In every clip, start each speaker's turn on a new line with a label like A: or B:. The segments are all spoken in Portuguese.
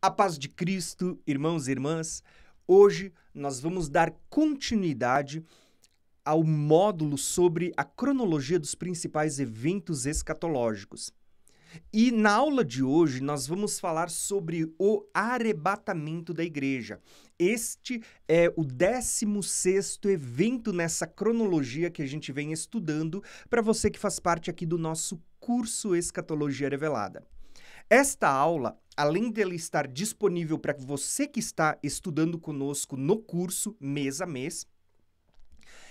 A: A paz de Cristo, irmãos e irmãs, hoje nós vamos dar continuidade ao módulo sobre a cronologia dos principais eventos escatológicos. E na aula de hoje nós vamos falar sobre o arrebatamento da igreja. Este é o 16º evento nessa cronologia que a gente vem estudando para você que faz parte aqui do nosso curso Escatologia Revelada. Esta aula, além dela estar disponível para você que está estudando conosco no curso mês a mês,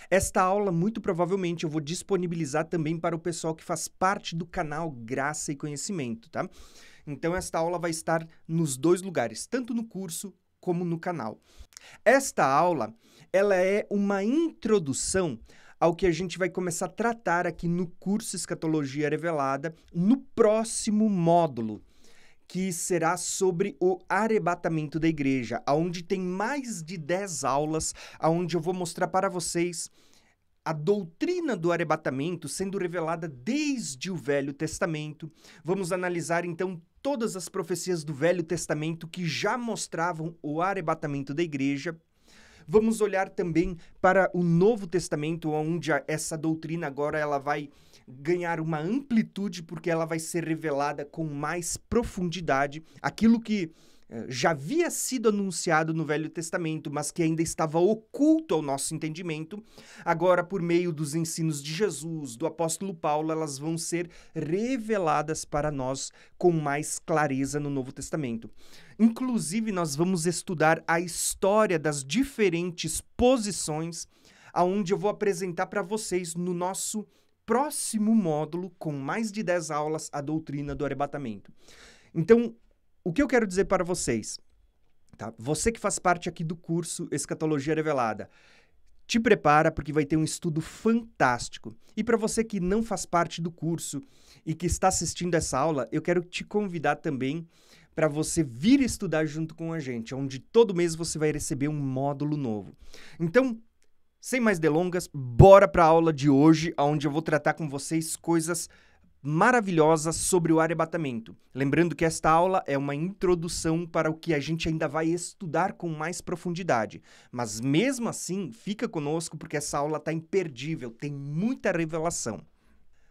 A: esta aula, muito provavelmente, eu vou disponibilizar também para o pessoal que faz parte do canal Graça e Conhecimento, tá? Então, esta aula vai estar nos dois lugares, tanto no curso como no canal. Esta aula, ela é uma introdução ao que a gente vai começar a tratar aqui no curso Escatologia Revelada, no próximo módulo, que será sobre o arrebatamento da igreja, onde tem mais de 10 aulas, onde eu vou mostrar para vocês a doutrina do arrebatamento sendo revelada desde o Velho Testamento. Vamos analisar então todas as profecias do Velho Testamento que já mostravam o arrebatamento da igreja vamos olhar também para o Novo Testamento, onde essa doutrina agora ela vai ganhar uma amplitude porque ela vai ser revelada com mais profundidade. Aquilo que eh, já havia sido anunciado no Velho Testamento, mas que ainda estava oculto ao nosso entendimento, agora, por meio dos ensinos de Jesus, do apóstolo Paulo, elas vão ser reveladas para nós com mais clareza no Novo Testamento. Inclusive, nós vamos estudar a história das diferentes posições, aonde eu vou apresentar para vocês no nosso próximo módulo, com mais de 10 aulas, a doutrina do arrebatamento. Então, o que eu quero dizer para vocês, tá? Você que faz parte aqui do curso Escatologia Revelada, te prepara porque vai ter um estudo fantástico. E para você que não faz parte do curso e que está assistindo essa aula, eu quero te convidar também para você vir estudar junto com a gente, onde todo mês você vai receber um módulo novo. Então, sem mais delongas, bora para a aula de hoje, onde eu vou tratar com vocês coisas maravilhosa sobre o arrebatamento. Lembrando que esta aula é uma introdução para o que a gente ainda vai estudar com mais profundidade. Mas mesmo assim, fica conosco porque essa aula está imperdível, tem muita revelação.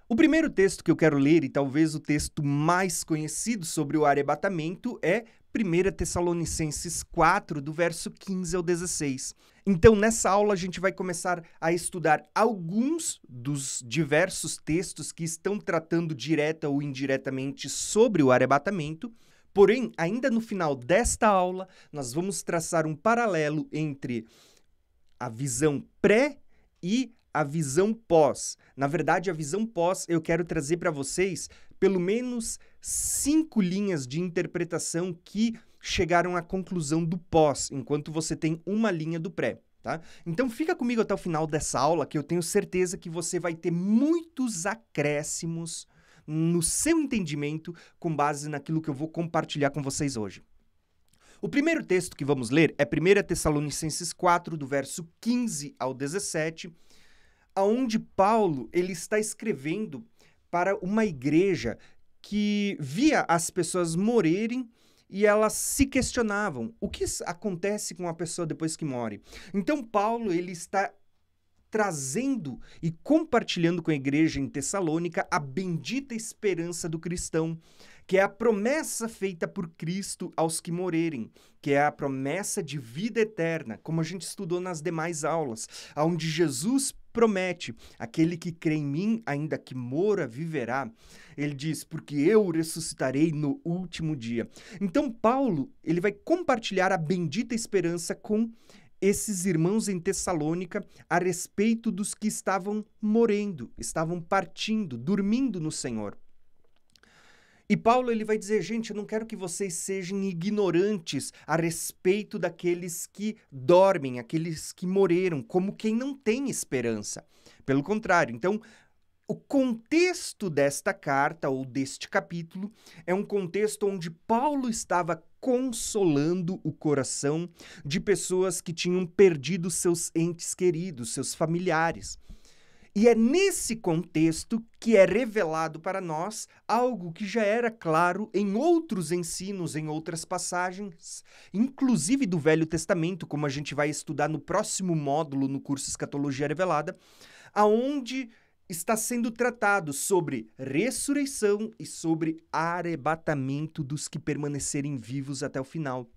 A: O primeiro texto que eu quero ler, e talvez o texto mais conhecido sobre o arrebatamento, é 1 Tessalonicenses 4, do verso 15 ao 16. Então, nessa aula, a gente vai começar a estudar alguns dos diversos textos que estão tratando direta ou indiretamente sobre o arrebatamento. Porém, ainda no final desta aula, nós vamos traçar um paralelo entre a visão pré e a visão pós. Na verdade, a visão pós eu quero trazer para vocês pelo menos cinco linhas de interpretação que chegaram à conclusão do pós, enquanto você tem uma linha do pré. Tá? Então fica comigo até o final dessa aula que eu tenho certeza que você vai ter muitos acréscimos no seu entendimento com base naquilo que eu vou compartilhar com vocês hoje. O primeiro texto que vamos ler é 1 Tessalonicenses 4, do verso 15 ao 17, aonde Paulo ele está escrevendo para uma igreja que via as pessoas morrerem e elas se questionavam o que acontece com a pessoa depois que morre. Então Paulo ele está trazendo e compartilhando com a igreja em Tessalônica a bendita esperança do cristão, que é a promessa feita por Cristo aos que morrerem, que é a promessa de vida eterna, como a gente estudou nas demais aulas, onde Jesus promete: aquele que crê em mim, ainda que mora, viverá. Ele diz: porque eu ressuscitarei no último dia. Então Paulo, ele vai compartilhar a bendita esperança com esses irmãos em Tessalônica a respeito dos que estavam morrendo, estavam partindo, dormindo no Senhor. E Paulo ele vai dizer, gente, eu não quero que vocês sejam ignorantes a respeito daqueles que dormem, aqueles que morreram, como quem não tem esperança. Pelo contrário, então, o contexto desta carta ou deste capítulo é um contexto onde Paulo estava consolando o coração de pessoas que tinham perdido seus entes queridos, seus familiares. E é nesse contexto que é revelado para nós algo que já era claro em outros ensinos, em outras passagens, inclusive do Velho Testamento, como a gente vai estudar no próximo módulo no curso Escatologia Revelada, aonde está sendo tratado sobre ressurreição e sobre arrebatamento dos que permanecerem vivos até o final.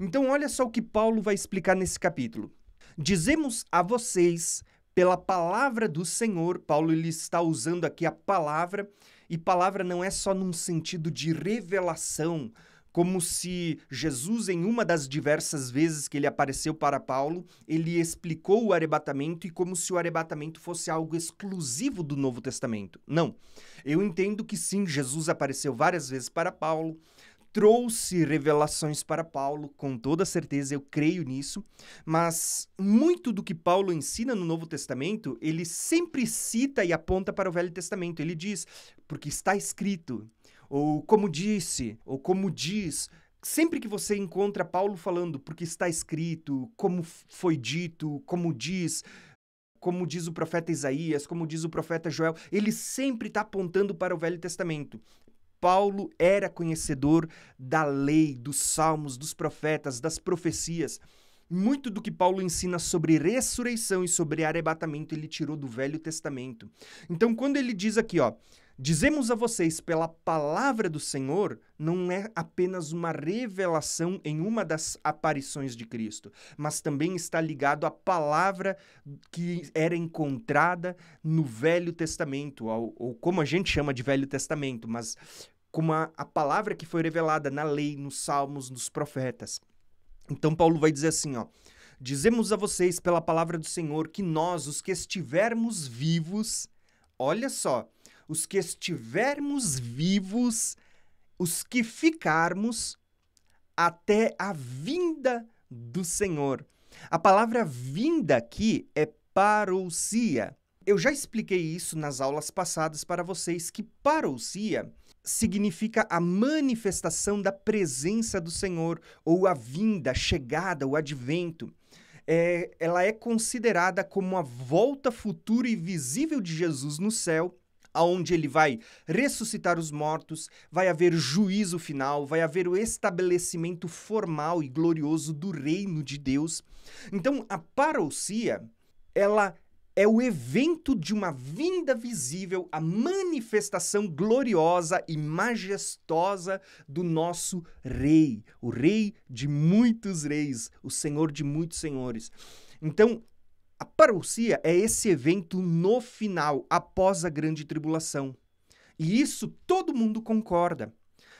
A: Então olha só o que Paulo vai explicar nesse capítulo. Dizemos a vocês, pela palavra do Senhor. Paulo ele está usando aqui a palavra, e palavra não é só num sentido de revelação, como se Jesus, em uma das diversas vezes que ele apareceu para Paulo, ele explicou o arrebatamento e como se o arrebatamento fosse algo exclusivo do Novo Testamento. Não. Eu entendo que sim, Jesus apareceu várias vezes para Paulo, trouxe revelações para Paulo, com toda certeza eu creio nisso, mas muito do que Paulo ensina no Novo Testamento, ele sempre cita e aponta para o Velho Testamento. Ele diz, porque está escrito, ou como disse, ou como diz, sempre que você encontra Paulo falando porque está escrito, como foi dito, como diz, como diz o profeta Isaías, como diz o profeta Joel, ele sempre está apontando para o Velho Testamento. Paulo era conhecedor da lei, dos salmos, dos profetas, das profecias. Muito do que Paulo ensina sobre ressurreição e sobre arrebatamento ele tirou do Velho Testamento. Então, quando ele diz aqui, ó, dizemos a vocês pela palavra do Senhor, não é apenas uma revelação em uma das aparições de Cristo, mas também está ligado à palavra que era encontrada no Velho Testamento, ou, ou como a gente chama de Velho Testamento, mas como a, a palavra que foi revelada na lei, nos salmos, nos profetas. Então Paulo vai dizer assim, ó: Dizemos a vocês pela palavra do Senhor que nós, os que estivermos vivos, olha só, os que estivermos vivos, os que ficarmos até a vinda do Senhor. A palavra vinda aqui é parousia. Eu já expliquei isso nas aulas passadas para vocês que parousia significa a manifestação da presença do Senhor, ou a vinda, a chegada, o advento. É, ela é considerada como a volta futura e visível de Jesus no céu aonde ele vai ressuscitar os mortos, vai haver juízo final, vai haver o estabelecimento formal e glorioso do reino de Deus. Então, a parousia, ela é o evento de uma vinda visível, a manifestação gloriosa e majestosa do nosso Rei, o Rei de muitos reis, o Senhor de muitos senhores. Então, a parousia é esse evento no final, após a grande tribulação. E isso todo mundo concorda.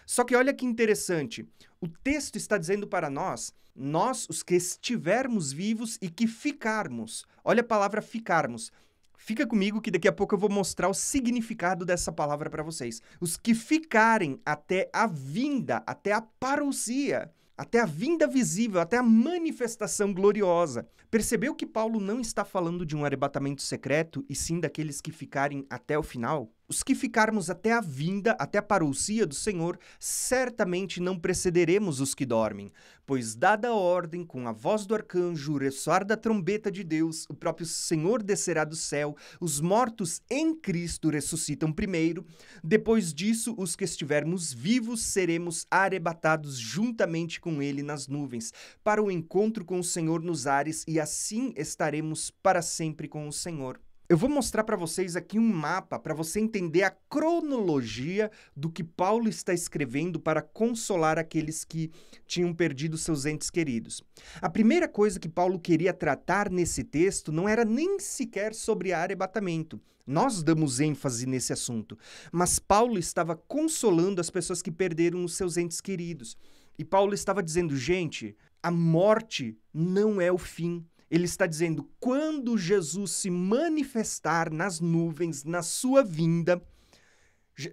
A: Só que olha que interessante, o texto está dizendo para nós nós, os que estivermos vivos e que ficarmos. Olha a palavra ficarmos. Fica comigo que daqui a pouco eu vou mostrar o significado dessa palavra para vocês. Os que ficarem até a vinda, até a parousia, até a vinda visível, até a manifestação gloriosa. Percebeu que Paulo não está falando de um arrebatamento secreto e sim daqueles que ficarem até o final? Os que ficarmos até a vinda, até a parousia do Senhor, certamente não precederemos os que dormem, pois dada a ordem, com a voz do arcanjo, o ressoar da trombeta de Deus, o próprio Senhor descerá do céu, os mortos em Cristo ressuscitam primeiro, depois disso os que estivermos vivos seremos arrebatados juntamente com ele nas nuvens, para o encontro com o Senhor nos ares, e assim estaremos para sempre com o Senhor. Eu vou mostrar para vocês aqui um mapa para você entender a cronologia do que Paulo está escrevendo para consolar aqueles que tinham perdido seus entes queridos. A primeira coisa que Paulo queria tratar nesse texto não era nem sequer sobre arrebatamento. Nós damos ênfase nesse assunto, mas Paulo estava consolando as pessoas que perderam os seus entes queridos. E Paulo estava dizendo, gente, a morte não é o fim. Ele está dizendo: quando Jesus se manifestar nas nuvens, na sua vinda,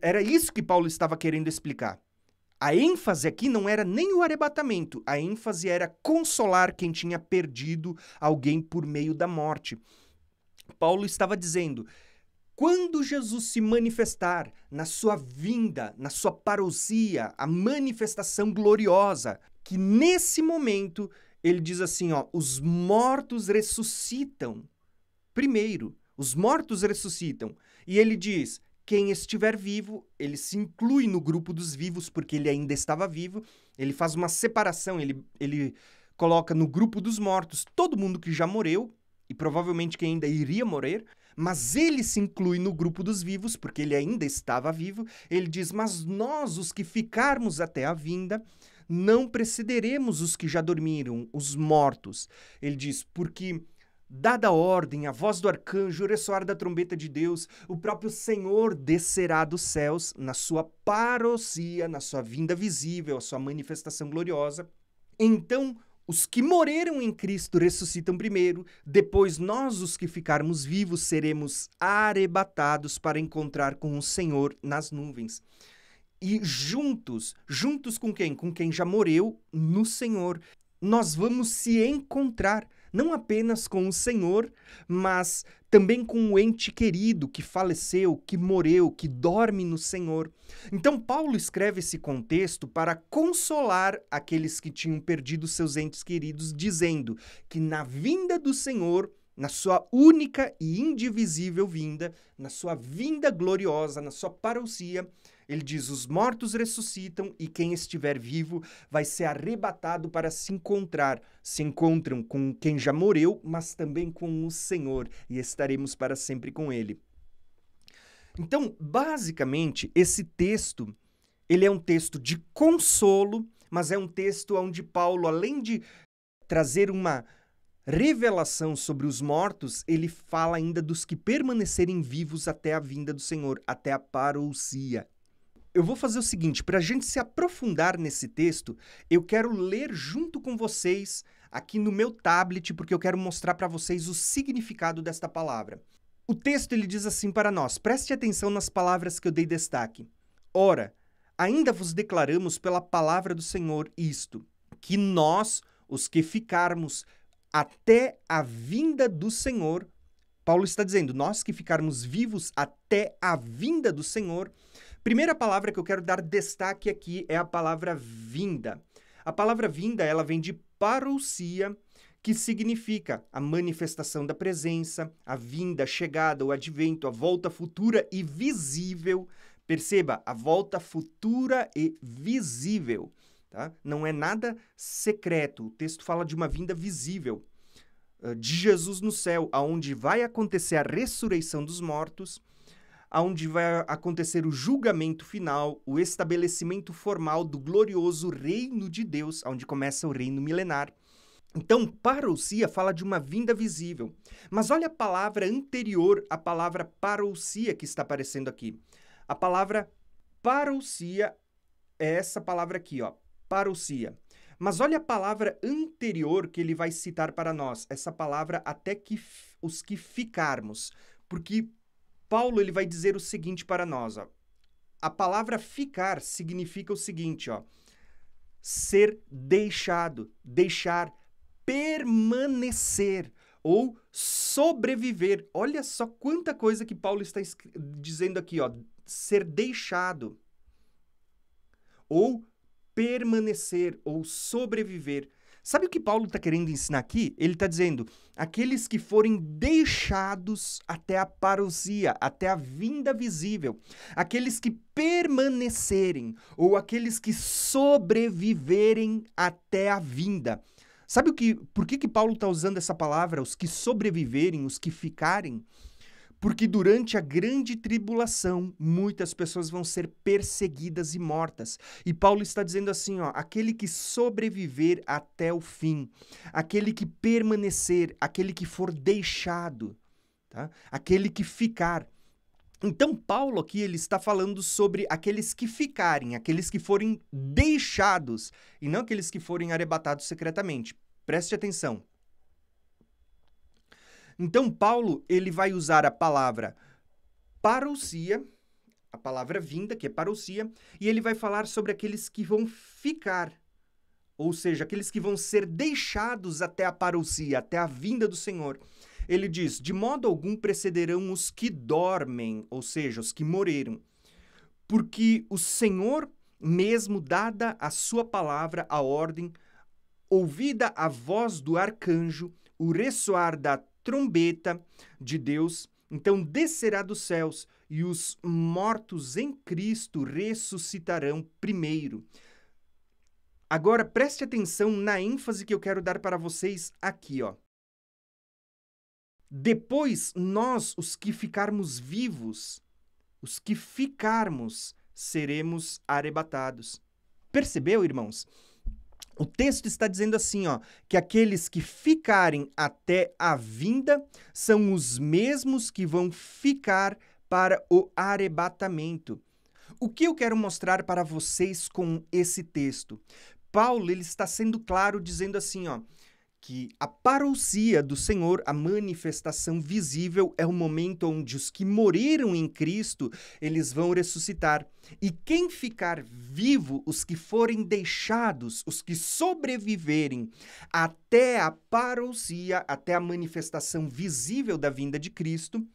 A: era isso que Paulo estava querendo explicar. A ênfase aqui não era nem o arrebatamento, a ênfase era consolar quem tinha perdido alguém por meio da morte. Paulo estava dizendo: quando Jesus se manifestar na sua vinda, na sua parousia, a manifestação gloriosa, que nesse momento ele diz assim, ó, os mortos ressuscitam. Primeiro, os mortos ressuscitam. E ele diz, quem estiver vivo, ele se inclui no grupo dos vivos, porque ele ainda estava vivo. Ele faz uma separação, ele, ele coloca no grupo dos mortos todo mundo que já morreu, e provavelmente quem ainda iria morrer, mas ele se inclui no grupo dos vivos, porque ele ainda estava vivo. Ele diz: Mas nós, os que ficarmos até a vinda, não precederemos os que já dormiram, os mortos. Ele diz, porque Dada a ordem, a voz do arcanjo, o ressoar da trombeta de Deus, o próprio Senhor descerá dos céus na sua parousia, na sua vinda visível, a sua manifestação gloriosa. Então, os que morreram em Cristo ressuscitam primeiro, depois nós, os que ficarmos vivos, seremos arrebatados para encontrar com o Senhor nas nuvens. E juntos, juntos com quem? Com quem já morreu no Senhor. Nós vamos se encontrar, não apenas com o Senhor, mas também com o ente querido que faleceu, que morreu, que dorme no Senhor. Então, Paulo escreve esse contexto para consolar aqueles que tinham perdido seus entes queridos, dizendo que na vinda do Senhor na sua única e indivisível vinda, na sua vinda gloriosa, na sua parousia, ele diz: Os mortos ressuscitam e quem estiver vivo vai ser arrebatado para se encontrar. Se encontram com quem já morreu, mas também com o Senhor, e estaremos para sempre com ele. Então, basicamente, esse texto, ele é um texto de consolo, mas é um texto onde Paulo, além de trazer uma revelação sobre os mortos, ele fala ainda dos que permanecerem vivos até a vinda do Senhor, até a parousia eu vou fazer o seguinte: para a gente se aprofundar nesse texto, eu quero ler junto com vocês aqui no meu tablet, porque eu quero mostrar para vocês o significado desta palavra. O texto ele diz assim para nós: preste atenção nas palavras que eu dei destaque. Ora, ainda vos declaramos pela palavra do Senhor isto, que nós, os que ficarmos até a vinda do Senhor, Paulo está dizendo, nós que ficarmos vivos até a vinda do Senhor, Primeira palavra que eu quero dar destaque aqui é a palavra vinda. A palavra vinda, ela vem de parousia, que significa a manifestação da presença, a vinda, a chegada, o advento, a volta futura e visível. Perceba, a volta futura e visível. Tá? Não é nada secreto. O texto fala de uma vinda visível ah, de Jesus no céu, aonde vai acontecer a ressurreição dos mortos aonde vai acontecer o julgamento final, o estabelecimento formal do glorioso reino de Deus, onde começa o reino milenar. Então, parousia fala de uma vinda visível. Mas olha a palavra anterior à palavra parousia que está aparecendo aqui. A palavra parousia é essa palavra aqui, ó, parousia. Mas olha a palavra anterior que ele vai citar para nós, essa palavra até que os que ficarmos, porque Paulo ele vai dizer o seguinte para nós, ó. A palavra ficar significa o seguinte, ó: ser deixado, deixar, permanecer ou sobreviver. Olha só quanta coisa que Paulo está dizendo aqui, ó, ser deixado ou permanecer ou sobreviver. Sabe o que Paulo está querendo ensinar aqui? Ele está dizendo: aqueles que forem deixados até a parousia, até a vinda visível, aqueles que permanecerem ou aqueles que sobreviverem até a vinda. Sabe o que? Por que que Paulo está usando essa palavra? Os que sobreviverem, os que ficarem? Porque durante a grande tribulação, muitas pessoas vão ser perseguidas e mortas. E Paulo está dizendo assim, ó, aquele que sobreviver até o fim, aquele que permanecer, aquele que for deixado, tá? Aquele que ficar. Então Paulo aqui ele está falando sobre aqueles que ficarem, aqueles que forem deixados e não aqueles que forem arrebatados secretamente. Preste atenção. Então Paulo, ele vai usar a palavra parousia, a palavra vinda, que é parousia, e ele vai falar sobre aqueles que vão ficar, ou seja, aqueles que vão ser deixados até a parousia, até a vinda do Senhor. Ele diz: De modo algum precederão os que dormem, ou seja, os que morreram, porque o Senhor mesmo dada a sua palavra a ordem, ouvida a voz do arcanjo, o ressoar da trombeta de Deus, então descerá dos céus e os mortos em Cristo ressuscitarão primeiro. Agora preste atenção na ênfase que eu quero dar para vocês aqui, ó. Depois nós, os que ficarmos vivos, os que ficarmos, seremos arrebatados. Percebeu, irmãos? O texto está dizendo assim, ó, que aqueles que ficarem até a vinda são os mesmos que vão ficar para o arrebatamento. O que eu quero mostrar para vocês com esse texto? Paulo ele está sendo claro dizendo assim, ó, que a parousia do Senhor, a manifestação visível, é o momento onde os que morreram em Cristo, eles vão ressuscitar. E quem ficar vivo, os que forem deixados, os que sobreviverem até a parousia, até a manifestação visível da vinda de Cristo,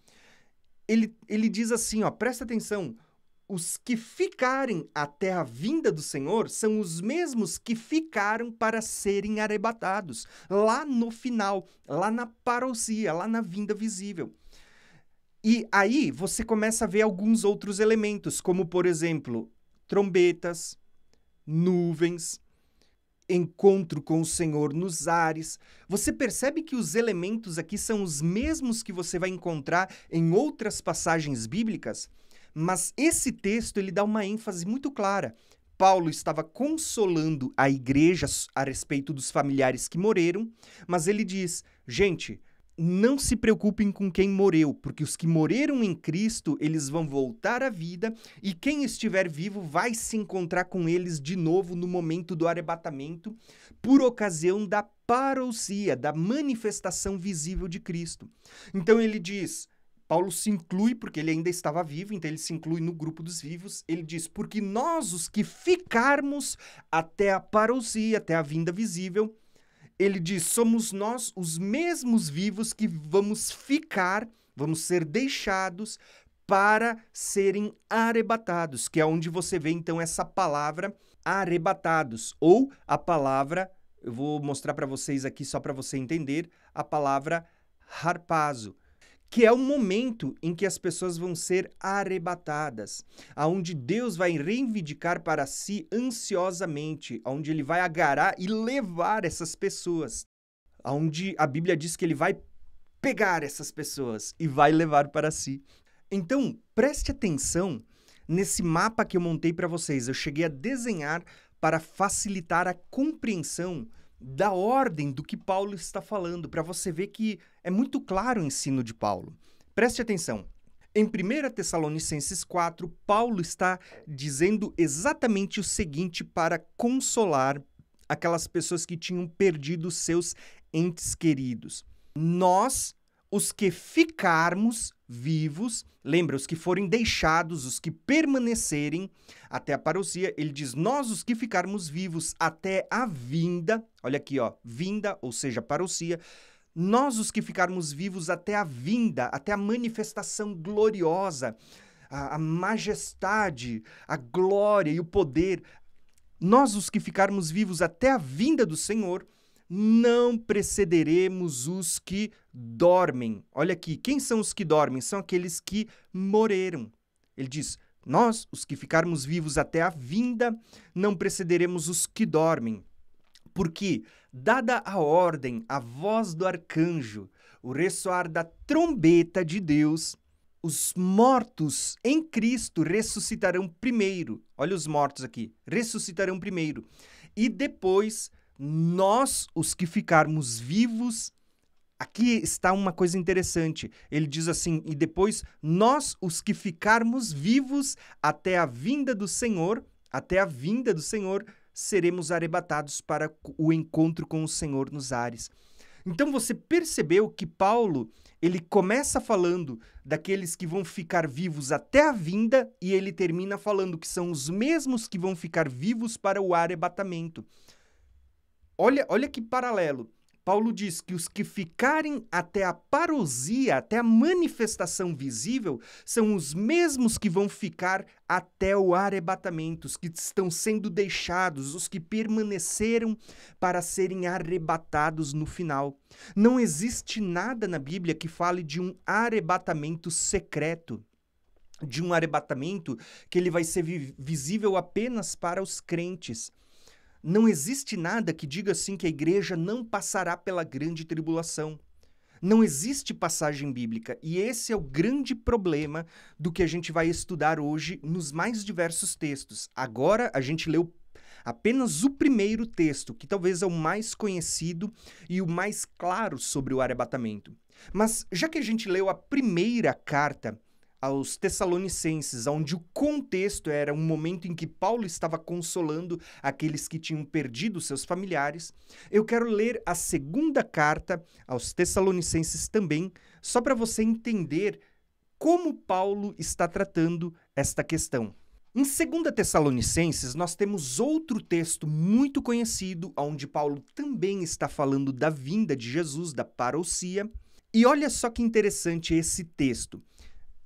A: ele, ele diz assim, ó, presta atenção, os que ficarem até a vinda do Senhor são os mesmos que ficaram para serem arrebatados, lá no final, lá na parousia, lá na vinda visível. E aí você começa a ver alguns outros elementos, como por exemplo, trombetas, nuvens, encontro com o Senhor nos ares. Você percebe que os elementos aqui são os mesmos que você vai encontrar em outras passagens bíblicas? Mas esse texto ele dá uma ênfase muito clara. Paulo estava consolando a igreja a respeito dos familiares que morreram, mas ele diz: gente, não se preocupem com quem morreu, porque os que morreram em Cristo, eles vão voltar à vida, e quem estiver vivo vai se encontrar com eles de novo no momento do arrebatamento, por ocasião da parousia, da manifestação visível de Cristo. Então ele diz: Paulo se inclui, porque ele ainda estava vivo, então ele se inclui no grupo dos vivos. Ele diz: Porque nós, os que ficarmos até a parousia, até a vinda visível, ele diz: somos nós os mesmos vivos que vamos ficar, vamos ser deixados para serem arrebatados, que é onde você vê então essa palavra arrebatados ou a palavra, eu vou mostrar para vocês aqui só para você entender, a palavra harpazo que é o momento em que as pessoas vão ser arrebatadas, aonde Deus vai reivindicar para si ansiosamente, aonde ele vai agarrar e levar essas pessoas, aonde a Bíblia diz que ele vai pegar essas pessoas e vai levar para si. Então, preste atenção nesse mapa que eu montei para vocês. Eu cheguei a desenhar para facilitar a compreensão da ordem do que Paulo está falando, para você ver que é muito claro o ensino de Paulo. Preste atenção. Em 1 Tessalonicenses 4, Paulo está dizendo exatamente o seguinte para consolar aquelas pessoas que tinham perdido seus entes queridos. Nós, os que ficarmos, vivos, lembra, os que forem deixados, os que permanecerem até a parousia, ele diz: Nós, os que ficarmos vivos até a vinda, olha aqui, ó, vinda, ou seja, parousia, nós, os que ficarmos vivos até a vinda, até a manifestação gloriosa, a, a majestade, a glória e o poder, nós, os que ficarmos vivos até a vinda do Senhor, não precederemos os que dormem. Olha aqui, quem são os que dormem? São aqueles que morreram. Ele diz: Nós, os que ficarmos vivos até a vinda, não precederemos os que dormem. Porque, dada a ordem, a voz do arcanjo, o ressoar da trombeta de Deus, os mortos em Cristo ressuscitarão primeiro. Olha os mortos aqui, ressuscitarão primeiro. E depois nós, os que ficarmos vivos, aqui está uma coisa interessante. Ele diz assim: e depois nós, os que ficarmos vivos até a vinda do Senhor, até a vinda do Senhor, seremos arrebatados para o encontro com o Senhor nos ares. Então você percebeu que Paulo, ele começa falando daqueles que vão ficar vivos até a vinda e ele termina falando que são os mesmos que vão ficar vivos para o arrebatamento. Olha, olha que paralelo. Paulo diz que os que ficarem até a parousia, até a manifestação visível, são os mesmos que vão ficar até o arrebatamento, os que estão sendo deixados, os que permaneceram para serem arrebatados no final. Não existe nada na Bíblia que fale de um arrebatamento secreto de um arrebatamento que ele vai ser visível apenas para os crentes. Não existe nada que diga assim que a igreja não passará pela grande tribulação. Não existe passagem bíblica, e esse é o grande problema do que a gente vai estudar hoje nos mais diversos textos. Agora a gente leu apenas o primeiro texto, que talvez é o mais conhecido e o mais claro sobre o arrebatamento. Mas já que a gente leu a primeira carta, aos Tessalonicenses, onde o contexto era um momento em que Paulo estava consolando aqueles que tinham perdido seus familiares, eu quero ler a segunda carta aos Tessalonicenses também, só para você entender como Paulo está tratando esta questão. Em 2 Tessalonicenses, nós temos outro texto muito conhecido, onde Paulo também está falando da vinda de Jesus, da parousia. E olha só que interessante esse texto.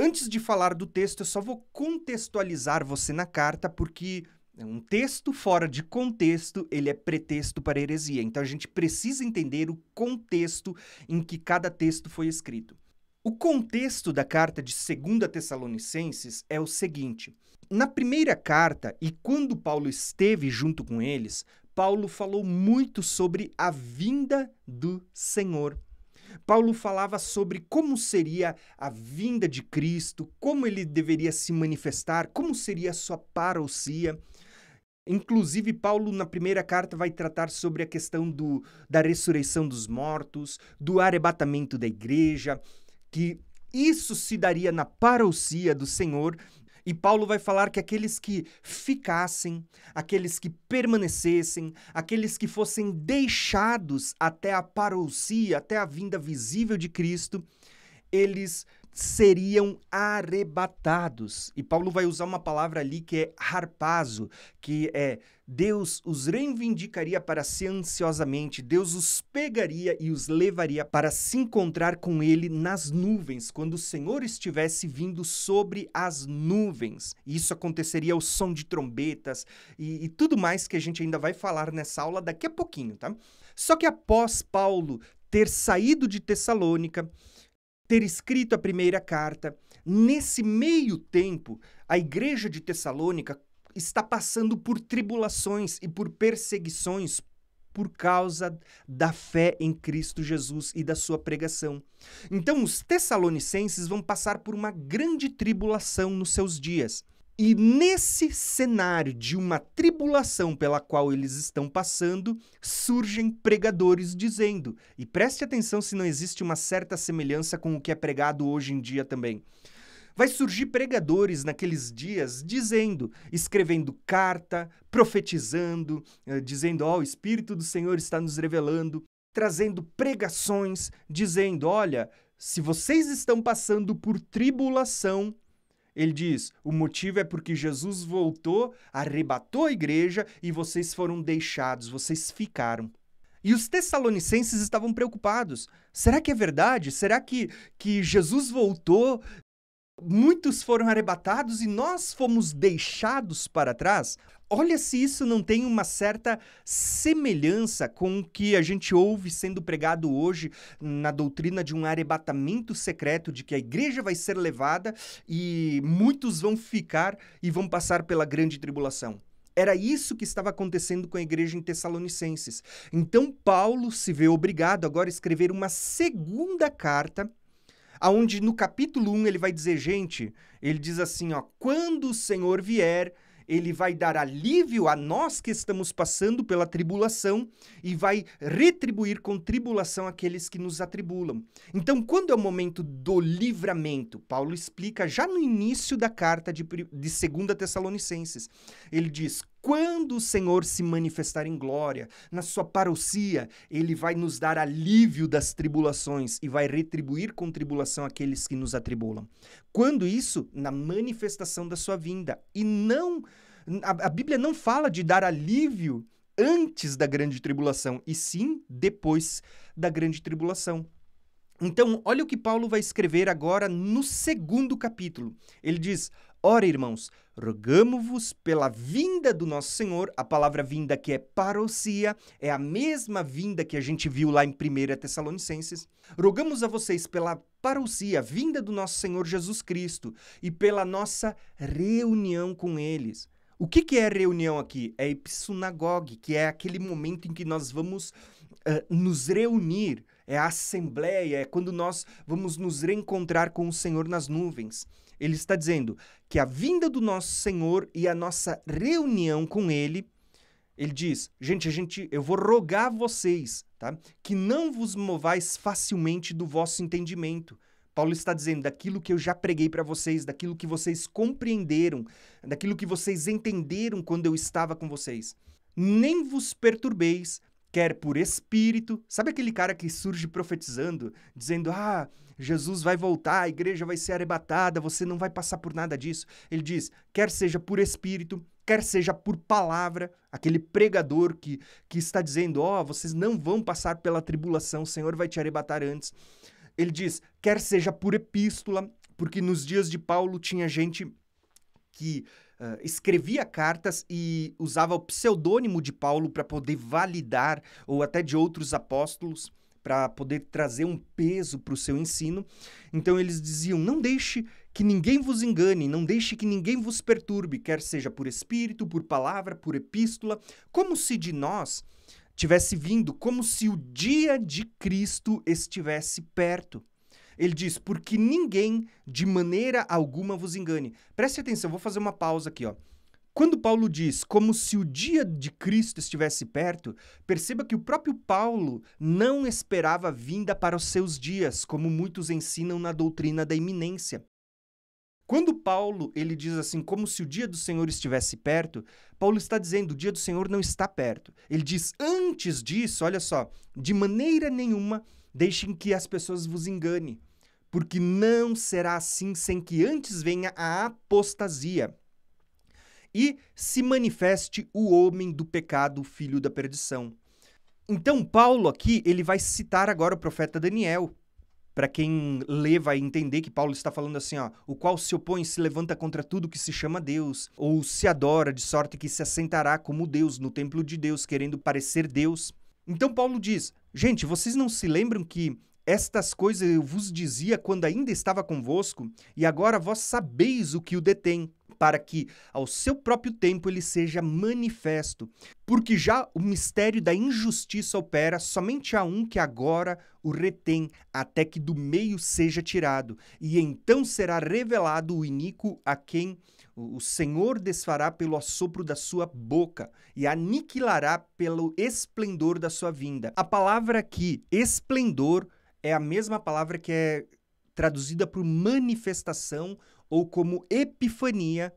A: Antes de falar do texto, eu só vou contextualizar você na carta, porque é um texto fora de contexto, ele é pretexto para heresia. Então a gente precisa entender o contexto em que cada texto foi escrito. O contexto da carta de 2 Tessalonicenses é o seguinte: na primeira carta, e quando Paulo esteve junto com eles, Paulo falou muito sobre a vinda do Senhor Paulo falava sobre como seria a vinda de Cristo, como ele deveria se manifestar, como seria a sua parousia. Inclusive, Paulo, na primeira carta, vai tratar sobre a questão do, da ressurreição dos mortos, do arrebatamento da igreja, que isso se daria na parousia do Senhor e Paulo vai falar que aqueles que ficassem, aqueles que permanecessem, aqueles que fossem deixados até a parousia, até a vinda visível de Cristo, eles seriam arrebatados. E Paulo vai usar uma palavra ali que é harpazo, que é Deus os reivindicaria para si ansiosamente, Deus os pegaria e os levaria para se encontrar com ele nas nuvens, quando o Senhor estivesse vindo sobre as nuvens. isso aconteceria ao som de trombetas e, e tudo mais que a gente ainda vai falar nessa aula daqui a pouquinho, tá? Só que após Paulo ter saído de Tessalônica, ter escrito a primeira carta. Nesse meio tempo, a igreja de Tessalônica está passando por tribulações e por perseguições por causa da fé em Cristo Jesus e da sua pregação. Então, os tessalonicenses vão passar por uma grande tribulação nos seus dias. E nesse cenário de uma tribulação pela qual eles estão passando, surgem pregadores dizendo, e preste atenção se não existe uma certa semelhança com o que é pregado hoje em dia também. Vai surgir pregadores naqueles dias dizendo, escrevendo carta, profetizando, eh, dizendo: Ó, oh, o Espírito do Senhor está nos revelando, trazendo pregações, dizendo: Olha, se vocês estão passando por tribulação, ele diz: o motivo é porque Jesus voltou, arrebatou a igreja e vocês foram deixados, vocês ficaram. E os tessalonicenses estavam preocupados. Será que é verdade? Será que, que Jesus voltou? Muitos foram arrebatados e nós fomos deixados para trás? Olha se isso não tem uma certa semelhança com o que a gente ouve sendo pregado hoje na doutrina de um arrebatamento secreto, de que a igreja vai ser levada e muitos vão ficar e vão passar pela grande tribulação. Era isso que estava acontecendo com a igreja em Tessalonicenses. Então Paulo se vê obrigado agora a escrever uma segunda carta, aonde no capítulo 1 ele vai dizer, gente, ele diz assim, ó, quando o Senhor vier, ele vai dar alívio a nós que estamos passando pela tribulação e vai retribuir com tribulação aqueles que nos atribulam. Então, quando é o momento do livramento, Paulo explica já no início da carta de, 2 Tessalonicenses. Ele diz: quando o Senhor se manifestar em glória, na sua parousia, ele vai nos dar alívio das tribulações e vai retribuir com tribulação aqueles que nos atribulam. Quando isso? Na manifestação da sua vinda. E não a, a Bíblia não fala de dar alívio antes da grande tribulação, e sim depois da grande tribulação. Então, olha o que Paulo vai escrever agora no segundo capítulo. Ele diz: Ora, irmãos, rogamo-vos pela vinda do nosso Senhor, a palavra vinda que é parousia, é a mesma vinda que a gente viu lá em 1 Tessalonicenses. Rogamos a vocês pela parousia, vinda do nosso Senhor Jesus Cristo e pela nossa reunião com eles. O que, que é reunião aqui? É episunagogue, que é aquele momento em que nós vamos uh, nos reunir, é a assembleia, é quando nós vamos nos reencontrar com o Senhor nas nuvens. Ele está dizendo que a vinda do nosso Senhor e a nossa reunião com Ele, ele diz: gente, a gente, eu vou rogar vocês, tá? Que não vos movais facilmente do vosso entendimento. Paulo está dizendo daquilo que eu já preguei para vocês, daquilo que vocês compreenderam, daquilo que vocês entenderam quando eu estava com vocês. Nem vos perturbeis, quer por espírito. Sabe aquele cara que surge profetizando, dizendo: Ah, Jesus vai voltar, a igreja vai ser arrebatada, você não vai passar por nada disso. Ele diz: quer seja por espírito, quer seja por palavra, aquele pregador que, que está dizendo: ó, oh, vocês não vão passar pela tribulação, o Senhor vai te arrebatar antes. Ele diz: quer seja por epístola, porque nos dias de Paulo tinha gente que uh, escrevia cartas e usava o pseudônimo de Paulo para poder validar, ou até de outros apóstolos para poder trazer um peso para o seu ensino. Então eles diziam: não deixe que ninguém vos engane, não deixe que ninguém vos perturbe, quer seja por espírito, por palavra, por epístola, como se de nós tivesse vindo, como se o dia de Cristo estivesse perto. Ele diz: porque ninguém de maneira alguma vos engane. Preste atenção, vou fazer uma pausa aqui, ó. Quando Paulo diz como se o dia de Cristo estivesse perto, perceba que o próprio Paulo não esperava a vinda para os seus dias, como muitos ensinam na doutrina da iminência. Quando Paulo ele diz assim, como se o dia do Senhor estivesse perto, Paulo está dizendo, o dia do Senhor não está perto. Ele diz, antes disso, olha só, de maneira nenhuma deixem que as pessoas vos enganem, porque não será assim sem que antes venha a apostasia e se manifeste o homem do pecado, filho da perdição. Então, Paulo aqui, ele vai citar agora o profeta Daniel. Para quem lê, vai entender que Paulo está falando assim, ó, o qual se opõe se levanta contra tudo que se chama Deus, ou se adora, de sorte que se assentará como Deus no templo de Deus, querendo parecer Deus. Então Paulo diz: Gente, vocês não se lembram que estas coisas eu vos dizia quando ainda estava convosco, e agora vós sabeis o que o detém, para que, ao seu próprio tempo, ele seja manifesto. Porque já o mistério da injustiça opera somente a um que agora o retém, até que do meio seja tirado. E então será revelado o iníquo a quem o Senhor desfará pelo assopro da sua boca e aniquilará pelo esplendor da sua vinda. A palavra aqui, esplendor, é a mesma palavra que é traduzida por manifestação ou como epifania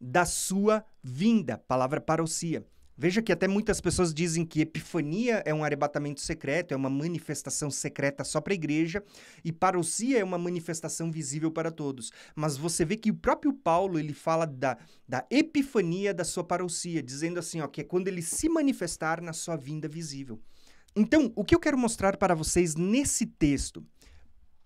A: da sua vinda, palavra parousia. Veja que até muitas pessoas dizem que epifania é um arrebatamento secreto, é uma manifestação secreta só para a igreja, e parousia é uma manifestação visível para todos. Mas você vê que o próprio Paulo, ele fala da, da epifania da sua parousia, dizendo assim, ó, que é quando ele se manifestar na sua vinda visível. Então, o que eu quero mostrar para vocês nesse texto?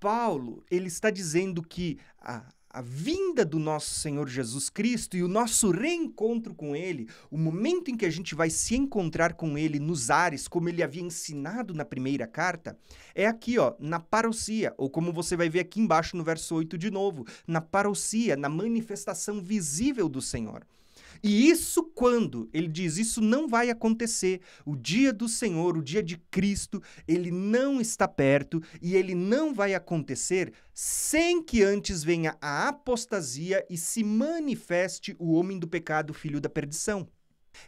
A: Paulo, ele está dizendo que a, a vinda do nosso Senhor Jesus Cristo e o nosso reencontro com Ele, o momento em que a gente vai se encontrar com Ele nos ares, como ele havia ensinado na primeira carta, é aqui, ó, na parousia, ou como você vai ver aqui embaixo no verso 8 de novo, na parousia, na manifestação visível do Senhor. E isso quando? Ele diz: Isso não vai acontecer. O dia do Senhor, o dia de Cristo, ele não está perto e ele não vai acontecer sem que antes venha a apostasia e se manifeste o homem do pecado, filho da perdição.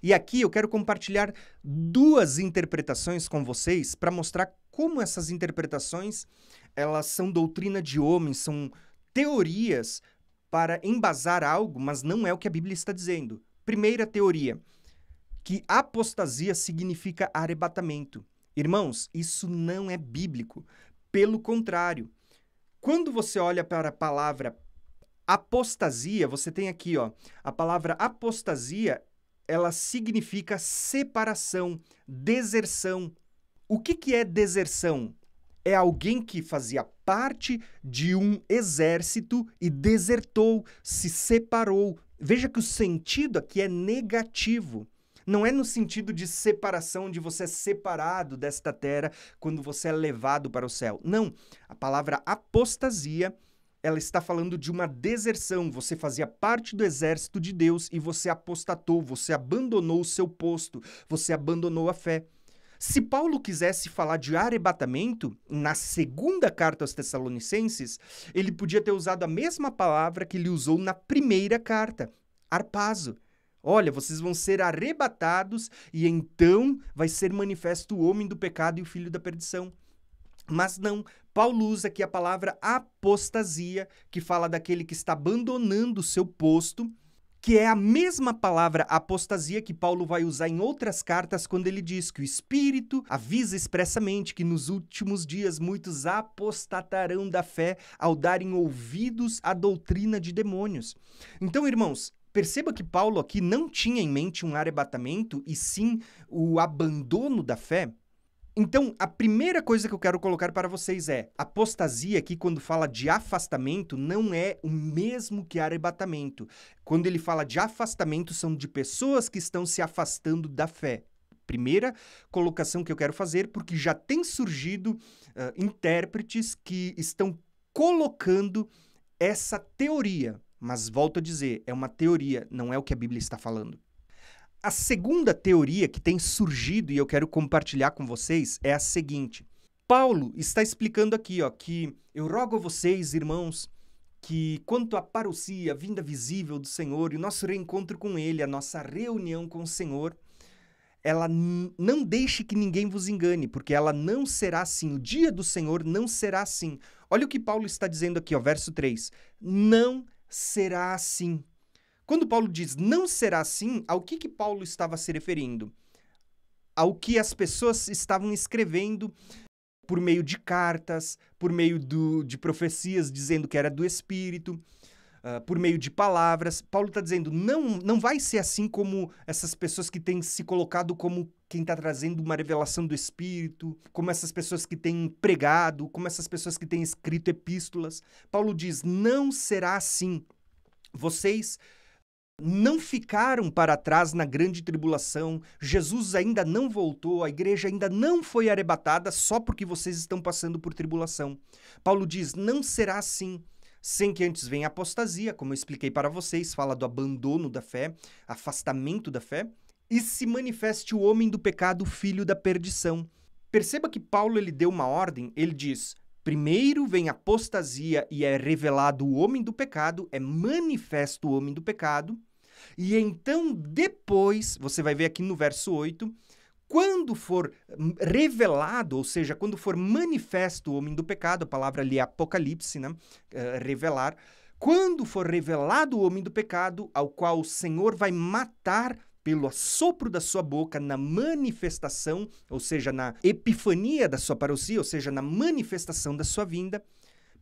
A: E aqui eu quero compartilhar duas interpretações com vocês para mostrar como essas interpretações elas são doutrina de homens, são teorias para embasar algo, mas não é o que a Bíblia está dizendo. Primeira teoria, que apostasia significa arrebatamento. Irmãos, isso não é bíblico. Pelo contrário, quando você olha para a palavra apostasia, você tem aqui, ó, a palavra apostasia, ela significa separação, deserção. O que, que é deserção? É alguém que fazia parte de um exército e desertou, se separou. Veja que o sentido aqui é negativo. Não é no sentido de separação, de você é separado desta terra quando você é levado para o céu. Não. A palavra apostasia ela está falando de uma deserção. Você fazia parte do exército de Deus e você apostatou, você abandonou o seu posto, você abandonou a fé. Se Paulo quisesse falar de arrebatamento, na segunda carta aos Tessalonicenses, ele podia ter usado a mesma palavra que ele usou na primeira carta, arpazo. Olha, vocês vão ser arrebatados e então vai ser manifesto o homem do pecado e o filho da perdição. Mas não, Paulo usa aqui a palavra apostasia, que fala daquele que está abandonando o seu posto que é a mesma palavra apostasia que Paulo vai usar em outras cartas quando ele diz que o Espírito avisa expressamente que nos últimos dias muitos apostatarão da fé ao darem ouvidos à doutrina de demônios. Então, irmãos, Perceba que Paulo aqui não tinha em mente um arrebatamento e sim o abandono da fé, então, a primeira coisa que eu quero colocar para vocês é: apostasia aqui, quando fala de afastamento, não é o mesmo que arrebatamento. Quando ele fala de afastamento, são de pessoas que estão se afastando da fé primeira colocação que eu quero fazer, porque já tem surgido uh, intérpretes que estão colocando essa teoria. Mas volto a dizer, é uma teoria, não é o que a Bíblia está falando. A segunda teoria que tem surgido e eu quero compartilhar com vocês é a seguinte. Paulo está explicando aqui, ó, que eu rogo a vocês, irmãos, que quanto à parousia, a vinda visível do Senhor e o nosso reencontro com ele, a nossa reunião com o Senhor, ela não deixe que ninguém vos engane, porque ela não será assim. O dia do Senhor não será assim. Olha o que Paulo está dizendo aqui, ó, verso 3. Não será assim. Quando Paulo diz não será assim, ao que, que Paulo estava se referindo? Ao que as pessoas estavam escrevendo por meio de cartas, por meio do, de profecias dizendo que era do Espírito, uh, por meio de palavras. Paulo está dizendo: não, não vai ser assim como essas pessoas que têm se colocado como quem está trazendo uma revelação do Espírito, como essas pessoas que têm pregado, como essas pessoas que têm escrito epístolas. Paulo diz: não será assim. Vocês não ficaram para trás na grande tribulação, Jesus ainda não voltou, a igreja ainda não foi arrebatada só porque vocês estão passando por tribulação. Paulo diz: não será assim. Sem que antes venha apostasia, como eu expliquei para vocês, fala do abandono da fé, afastamento da fé, e se manifeste o homem do pecado, filho da perdição. Perceba que Paulo ele deu uma ordem, ele diz: Primeiro vem a apostasia e é revelado o homem do pecado, é manifesto o homem do pecado. E então depois, você vai ver aqui no verso 8, quando for revelado, ou seja, quando for manifesto o homem do pecado, a palavra ali é apocalipse, né? Eh, revelar. Quando for revelado o homem do pecado, ao qual o Senhor vai matar pelo assopro da sua boca na manifestação, ou seja, na epifania da sua parousia, ou seja, na manifestação da sua vinda.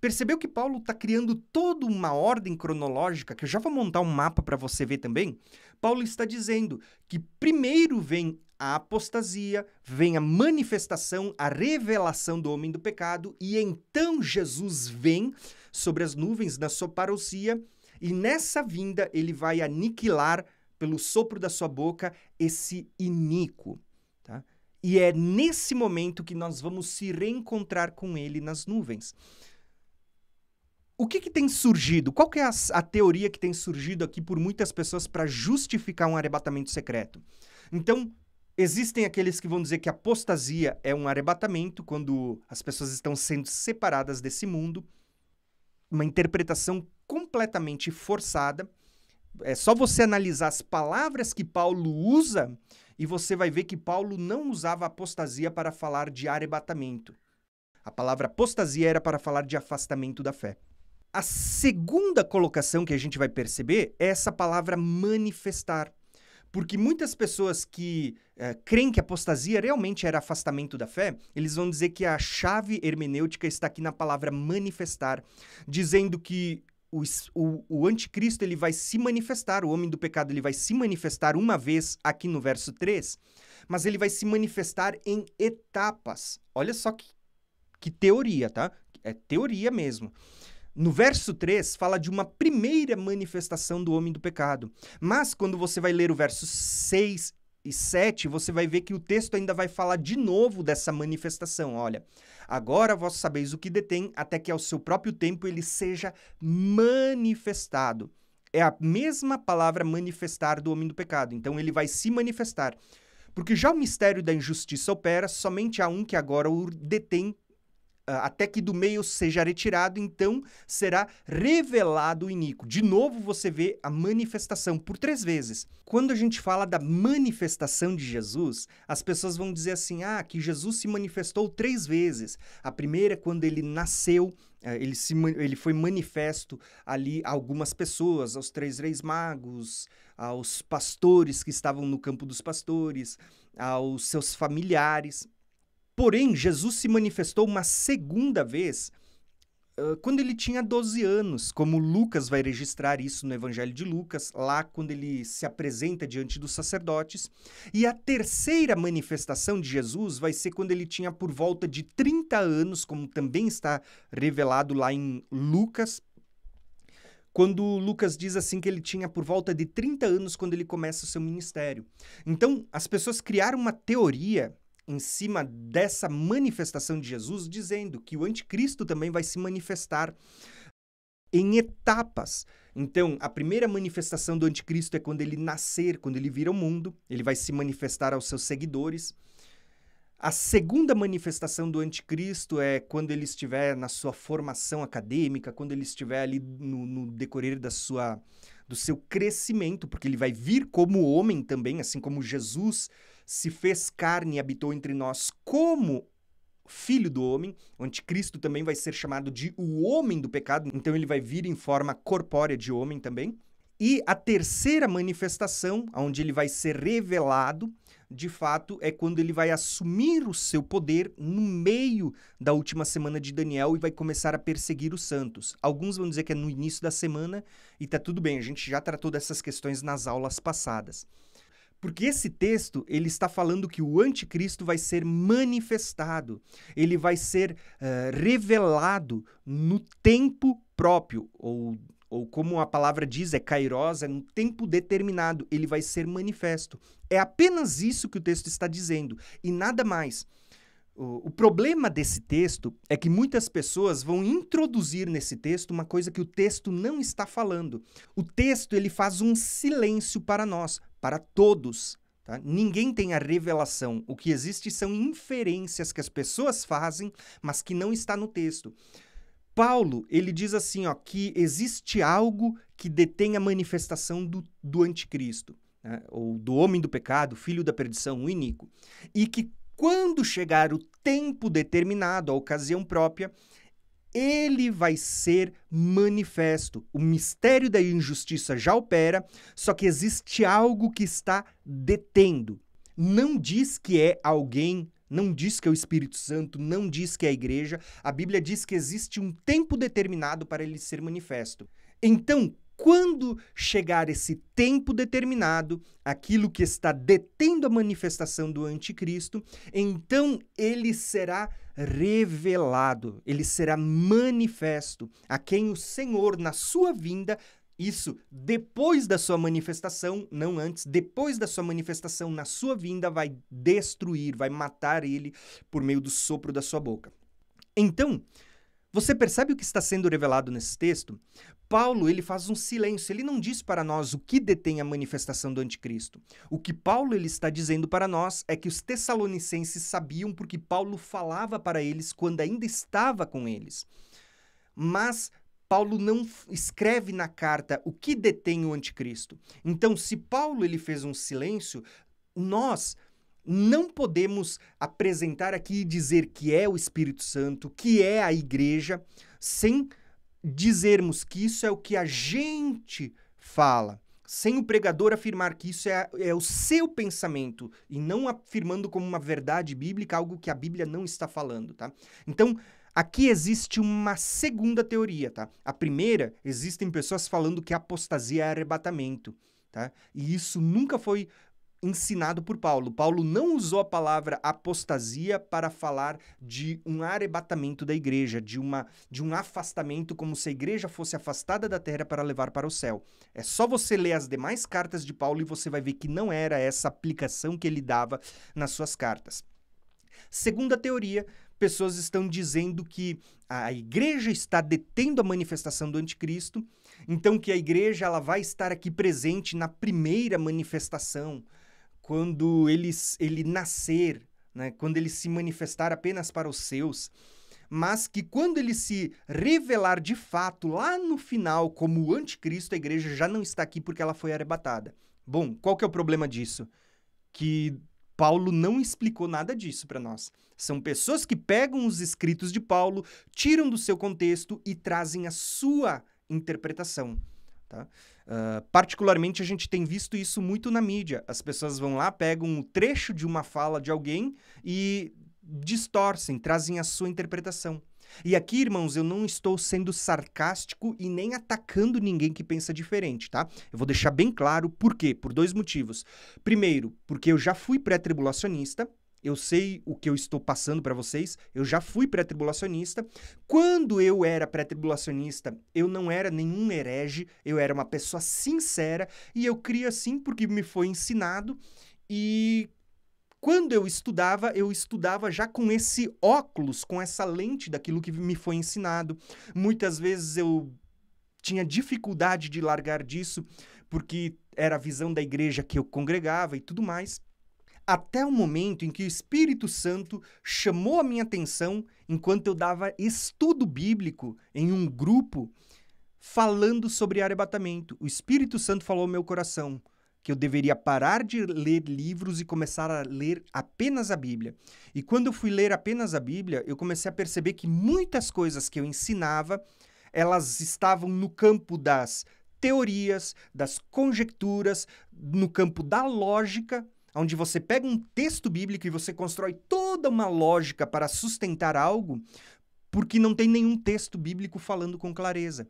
A: Percebeu que Paulo está criando toda uma ordem cronológica, que eu já vou montar um mapa para você ver também. Paulo está dizendo que primeiro vem a apostasia, vem a manifestação, a revelação do homem do pecado, e então Jesus vem sobre as nuvens na sua parousia, e nessa vinda ele vai aniquilar pelo sopro da sua boca esse iníquo. Tá? E é nesse momento que nós vamos se reencontrar com ele nas nuvens. O que, que tem surgido? Qual é a, a teoria que tem surgido aqui por muitas pessoas para justificar um arrebatamento secreto? Então, Existem aqueles que vão dizer que apostasia é um arrebatamento, quando as pessoas estão sendo separadas desse mundo, uma interpretação completamente forçada. É só você analisar as palavras que Paulo usa e você vai ver que Paulo não usava apostasia para falar de arrebatamento. A palavra apostasia era para falar de afastamento da fé. A segunda colocação que a gente vai perceber é essa palavra manifestar. Porque muitas pessoas que é, creem que apostasia realmente era afastamento da fé, eles vão dizer que a chave hermenêutica está aqui na palavra manifestar, dizendo que o, o, o, anticristo ele vai se manifestar, o homem do pecado ele vai se manifestar uma vez aqui no verso 3, mas ele vai se manifestar em etapas. Olha só que, que teoria, tá? É teoria mesmo. No verso 3 fala de uma primeira manifestação do homem do pecado. Mas quando você vai ler o verso 6 e 7, você vai ver que o texto ainda vai falar de novo dessa manifestação. Olha, agora vós sabeis o que detém, até que ao seu próprio tempo ele seja manifestado. É a mesma palavra manifestar do homem do pecado. Então ele vai se manifestar. Porque já o mistério da injustiça opera, somente há um que agora o detém ah, até que do meio seja retirado, então será revelado o inico. De novo você vê a manifestação por três vezes. Quando a gente fala da manifestação de Jesus, as pessoas vão dizer assim: ah, que Jesus se manifestou três vezes. A primeira é quando ele nasceu, eh, ele, se, ele foi manifesto ali a algumas pessoas, aos três reis magos, aos pastores que estavam no campo dos pastores, aos seus familiares. Porém, Jesus se manifestou uma segunda vez quando ele tinha 12 anos, como Lucas vai registrar isso no Evangelho de Lucas, lá quando ele se apresenta diante dos sacerdotes. E a terceira manifestação de Jesus vai ser quando ele tinha por volta de 30 anos, como também está revelado lá em Lucas, quando Lucas diz assim que ele tinha por volta de 30 anos quando ele começa o seu ministério. Então, as pessoas criaram uma teoria em cima dessa manifestação de Jesus, dizendo que o anticristo também vai se manifestar em etapas. Então, a primeira manifestação do anticristo é quando ele nascer, quando ele vir ao mundo, ele vai se manifestar aos seus seguidores. A segunda manifestação do anticristo é quando ele estiver na sua formação acadêmica, quando ele estiver ali no, no decorrer da sua, do seu crescimento, porque ele vai vir como homem também, assim como Jesus se fez carne e habitou entre nós como filho do homem. O anticristo também vai ser chamado de o homem do pecado, então ele vai vir em forma corpórea de homem também. E a terceira manifestação, onde ele vai ser revelado, de fato, é quando ele vai assumir o seu poder no meio da última semana de Daniel e vai começar a perseguir os santos. Alguns vão dizer que é no início da semana e tá tudo bem, a gente já tratou dessas questões nas aulas passadas. Porque esse texto, ele está falando que o anticristo vai ser manifestado, ele vai ser uh, revelado no tempo próprio, ou, ou como a palavra diz, é kairos, é num tempo determinado, ele vai ser manifesto. É apenas isso que o texto está dizendo, e nada mais. O, o problema desse texto é que muitas pessoas vão introduzir nesse texto uma coisa que o texto não está falando. O texto ele faz um silêncio para nós, para todos. Tá? Ninguém tem a revelação. O que existe são inferências que as pessoas fazem, mas que não está no texto. Paulo, ele diz assim, ó, que existe algo que detém a manifestação do, do anticristo, né? ou do homem do pecado, filho da perdição, o iníquo, e que quando chegar o tempo determinado, a ocasião própria, ele vai ser manifesto. O mistério da injustiça já opera, só que existe algo que está detendo. Não diz que é alguém, não diz que é o Espírito Santo, não diz que é a igreja. A Bíblia diz que existe um tempo determinado para ele ser manifesto. Então, quando chegar esse tempo determinado, aquilo que está detendo a manifestação do anticristo, então ele será revelado, ele será manifesto a quem o Senhor, na sua vinda, isso depois da sua manifestação, não antes, depois da sua manifestação, na sua vinda, vai destruir, vai matar ele por meio do sopro da sua boca. Então, você percebe o que está sendo revelado nesse texto? Paulo, ele faz um silêncio, ele não diz para nós o que detém a manifestação do anticristo. O que Paulo ele está dizendo para nós é que os tessalonicenses sabiam porque Paulo falava para eles quando ainda estava com eles. Mas Paulo não escreve na carta o que detém o anticristo. Então, se Paulo ele fez um silêncio, nós não podemos apresentar aqui e dizer que é o Espírito Santo, que é a igreja, sem dizermos que isso é o que a gente fala, sem o pregador afirmar que isso é, é o seu pensamento e não afirmando como uma verdade bíblica algo que a Bíblia não está falando, tá? Então, Aqui existe uma segunda teoria, tá? A primeira, existem pessoas falando que apostasia é arrebatamento, tá? E isso nunca foi ensinado por Paulo. Paulo não usou a palavra apostasia para falar de um arrebatamento da igreja, de, uma, de um afastamento, como se a igreja fosse afastada da terra para levar para o céu. É só você ler as demais cartas de Paulo e você vai ver que não era essa aplicação que ele dava nas suas cartas. Segunda teoria, pessoas estão dizendo que a igreja está detendo a manifestação do anticristo, então que a igreja ela vai estar aqui presente na primeira manifestação quando ele, ele nascer, né? quando ele se manifestar apenas para os seus, mas que quando ele se revelar de fato lá no final como o anticristo, a igreja já não está aqui porque ela foi arrebatada. Bom, qual que é o problema disso? Que Paulo não explicou nada disso para nós. São pessoas que pegam os escritos de Paulo, tiram do seu contexto e trazem a sua interpretação. Tá? Uh, particularmente, a gente tem visto isso muito na mídia. As pessoas vão lá, pegam um trecho de uma fala de alguém e distorcem, trazem a sua interpretação. E aqui, irmãos, eu não estou sendo sarcástico e nem atacando ninguém que pensa diferente, tá? Eu vou deixar bem claro por quê, por dois motivos. Primeiro, porque eu já fui pré-tribulacionista, eu sei o que eu estou passando para vocês, eu já fui pré-tribulacionista. Quando eu era pré-tribulacionista, eu não era nenhum herege, eu era uma pessoa sincera e eu cria assim porque me foi ensinado. E quando eu estudava, eu estudava já com esse óculos, com essa lente daquilo que me foi ensinado. Muitas vezes eu tinha dificuldade de largar disso, porque era a visão da igreja que eu congregava e tudo mais até o momento em que o Espírito Santo chamou a minha atenção enquanto eu dava estudo bíblico em um grupo falando sobre arrebatamento. O Espírito Santo falou ao meu coração que eu deveria parar de ler livros e começar a ler apenas a Bíblia. E quando eu fui ler apenas a Bíblia, eu comecei a perceber que muitas coisas que eu ensinava, elas estavam no campo das teorias, das conjecturas, no campo da lógica, onde você pega um texto bíblico e você constrói toda uma lógica para sustentar algo, porque não tem nenhum texto bíblico falando com clareza.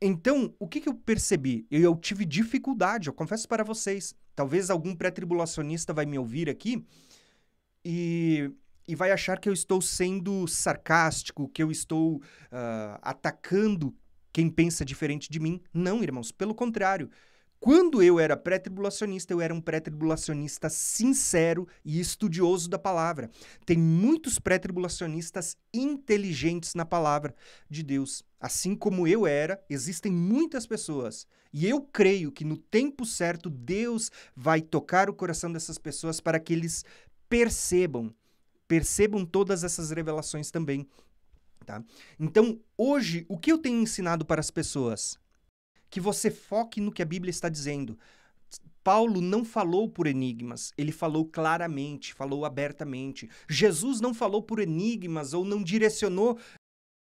A: Então, o que, que eu percebi? Eu, eu tive dificuldade, eu confesso para vocês. Talvez algum pré-tribulacionista vai me ouvir aqui e, e vai achar que eu estou sendo sarcástico, que eu estou uh, atacando quem pensa diferente de mim. Não, irmãos, pelo contrário. Quando eu era pré-tribulacionista, eu era um pré-tribulacionista sincero e estudioso da palavra. Tem muitos pré-tribulacionistas inteligentes na palavra de Deus. Assim como eu era, existem muitas pessoas. E eu creio que no tempo certo Deus vai tocar o coração dessas pessoas para que eles percebam, percebam todas essas revelações também. Tá? Então, hoje, o que eu tenho ensinado para as pessoas? que você foque no que a Bíblia está dizendo. Paulo não falou por enigmas, ele falou claramente, falou abertamente. Jesus não falou por enigmas ou não direcionou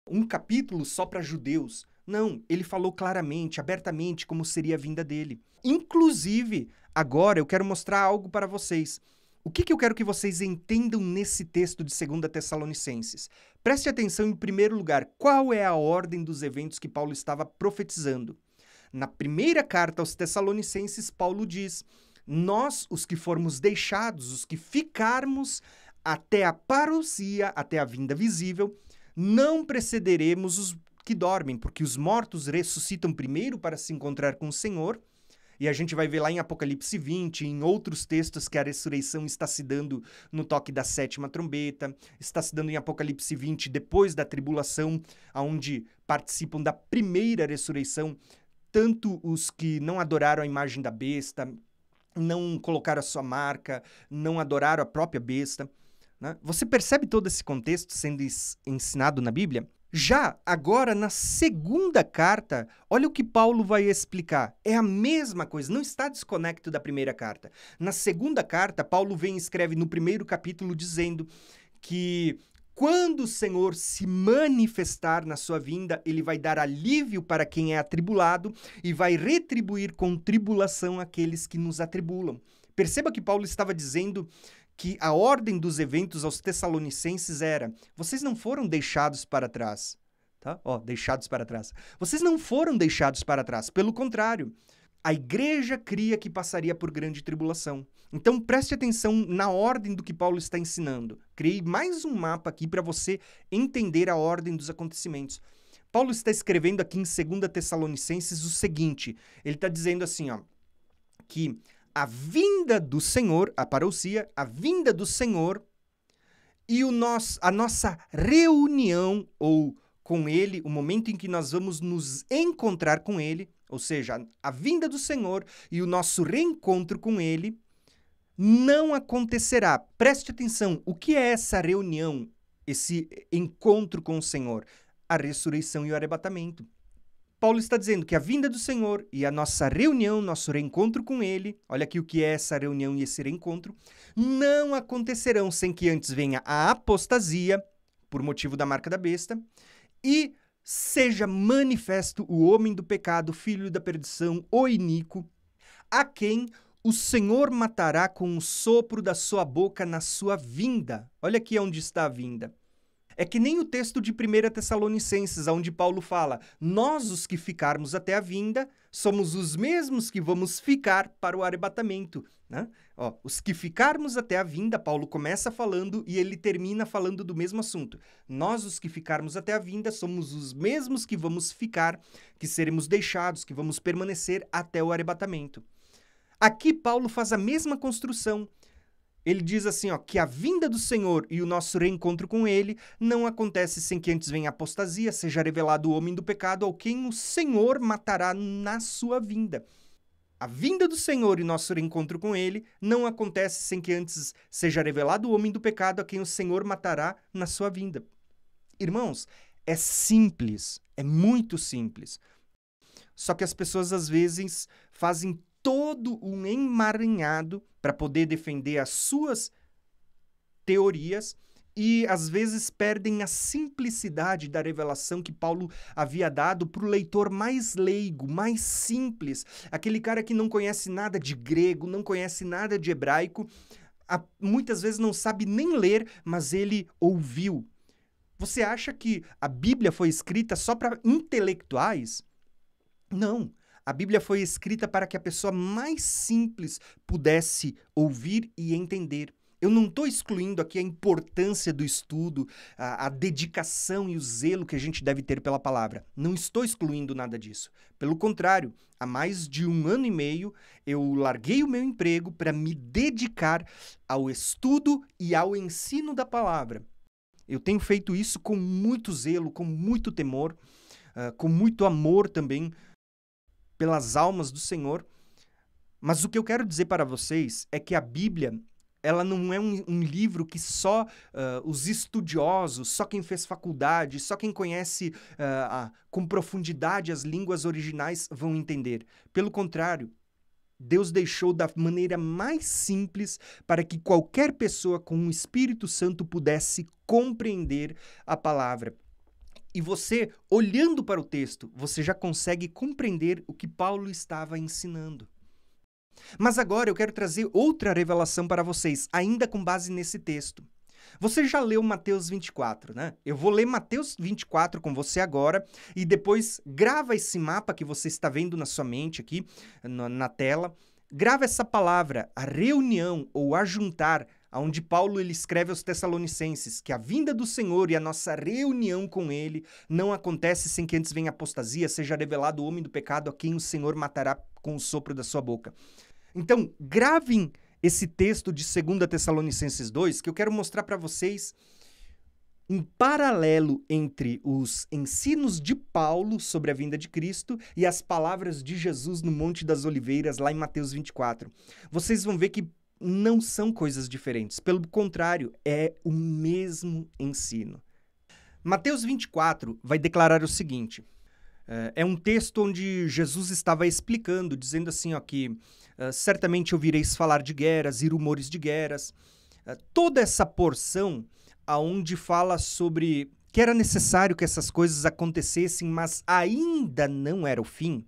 A: um capítulo só para judeus. Não, ele falou claramente, abertamente, como seria a vinda dele. Inclusive, agora eu quero mostrar algo para vocês. O que, que eu quero que vocês entendam nesse texto de 2 Tessalonicenses? Preste atenção, em primeiro lugar, qual é a ordem dos eventos que Paulo estava profetizando. Na primeira carta aos Tessalonicenses, Paulo diz: Nós, os que formos deixados, os que ficarmos até a parousia, até a vinda visível, não precederemos os que dormem, porque os mortos ressuscitam primeiro para se encontrar com o Senhor. E a gente vai ver lá em Apocalipse 20, em outros textos que a ressurreição está se dando no toque da sétima trombeta, está se dando em Apocalipse 20 depois da tribulação, onde participam da primeira ressurreição tanto os que não adoraram a imagem da besta, não colocaram a sua marca, não adoraram a própria besta. Né? Você percebe todo esse contexto sendo ensinado na Bíblia? Já agora, na segunda carta, olha o que Paulo vai explicar. É a mesma coisa, não está desconecto da primeira carta. Na segunda carta, Paulo vem e escreve no primeiro capítulo dizendo que quando o Senhor se manifestar na sua vinda, ele vai dar alívio para quem é atribulado e vai retribuir com tribulação aqueles que nos atribulam. Perceba que Paulo estava dizendo que a ordem dos eventos aos Tessalonicenses era: vocês não foram deixados para trás. Tá? Ó, deixados para trás. Vocês não foram deixados para trás, pelo contrário, a igreja cria que passaria por grande tribulação. Então preste atenção na ordem do que Paulo está ensinando. Criei mais um mapa aqui para você entender a ordem dos acontecimentos. Paulo está escrevendo aqui em 2 Tessalonicenses o seguinte: ele está dizendo assim, ó, que a vinda do Senhor, a parousia, a vinda do Senhor e o nosso, a nossa reunião ou com ele, o momento em que nós vamos nos encontrar com ele, ou seja, a vinda do Senhor e o nosso reencontro com Ele, não acontecerá. Preste atenção, o que é essa reunião, esse encontro com o Senhor? A ressurreição e o arrebatamento. Paulo está dizendo que a vinda do Senhor e a nossa reunião, nosso reencontro com Ele, olha aqui o que é essa reunião e esse reencontro, não acontecerão sem que antes venha a apostasia, por motivo da marca da besta, e seja manifesto o homem do pecado, filho da perdição, o inico, a quem o Senhor matará com o sopro da sua boca na sua vinda. Olha aqui onde está a vinda. É que nem o texto de 1 Tessalonicenses, onde Paulo fala: Nós, os que ficarmos até a vinda, somos os mesmos que vamos ficar para o arrebatamento. Né? Ó, os que ficarmos até a vinda, Paulo começa falando e ele termina falando do mesmo assunto. Nós, os que ficarmos até a vinda, somos os mesmos que vamos ficar, que seremos deixados, que vamos permanecer até o arrebatamento. Aqui, Paulo faz a mesma construção. Ele diz assim, ó, que a vinda do Senhor e o nosso reencontro com Ele não acontece sem que antes venha apostasia, seja revelado o homem do pecado, ao quem o Senhor matará na sua vinda. A vinda do Senhor e nosso encontro com Ele não acontece sem que antes seja revelado o homem do pecado a quem o Senhor matará na sua vinda. Irmãos, é simples, é muito simples. Só que as pessoas às vezes fazem todo um emaranhado para poder defender as suas teorias e às vezes perdem a simplicidade da revelação que Paulo havia dado para o leitor mais leigo, mais simples, aquele cara que não conhece nada de grego, não conhece nada de hebraico, a, muitas vezes não sabe nem ler, mas ele ouviu. Você acha que a Bíblia foi escrita só para intelectuais? Não. A Bíblia foi escrita para que a pessoa mais simples pudesse ouvir e entender. Eu não estou excluindo aqui a importância do estudo, a, a, dedicação e o zelo que a gente deve ter pela palavra. Não estou excluindo nada disso. Pelo contrário, há mais de um ano e meio eu larguei o meu emprego para me dedicar ao estudo e ao ensino da palavra. Eu tenho feito isso com muito zelo, com muito temor, uh, com muito amor também pelas almas do Senhor. Mas o que eu quero dizer para vocês é que a Bíblia ela não é um, um livro que só uh, os estudiosos, só quem fez faculdade, só quem conhece uh, a, com profundidade as línguas originais vão entender. Pelo contrário, Deus deixou da maneira mais simples para que qualquer pessoa com o Espírito Santo pudesse compreender a palavra. E você, olhando para o texto, você já consegue compreender o que Paulo estava ensinando. Mas agora eu quero trazer outra revelação para vocês, ainda com base nesse texto. Você já leu Mateus 24, né? Eu vou ler Mateus 24 com você agora e depois grava esse mapa que você está vendo na sua mente aqui, na, na tela. Grava essa palavra, a reunião ou ajuntar, onde Paulo ele escreve aos Tessalonicenses que a vinda do Senhor e a nossa reunião com ele não acontece sem que antes venha apostasia, seja revelado o homem do pecado a quem o Senhor matará com o sopro da sua boca. Então, gravem esse texto de 2 Tessalonicenses 2, que eu quero mostrar para vocês um paralelo entre os ensinos de Paulo sobre a vinda de Cristo e as palavras de Jesus no Monte das Oliveiras, lá em Mateus 24. Vocês vão ver que não são coisas diferentes, pelo contrário, é o mesmo ensino. Mateus 24 vai declarar o seguinte: é, é um texto onde Jesus estava explicando, dizendo assim, ó, que uh, certamente ouvireis falar de guerras e rumores de guerras. Uh, toda essa porção aonde fala sobre que era necessário que essas coisas acontecessem, mas ainda não era o fim.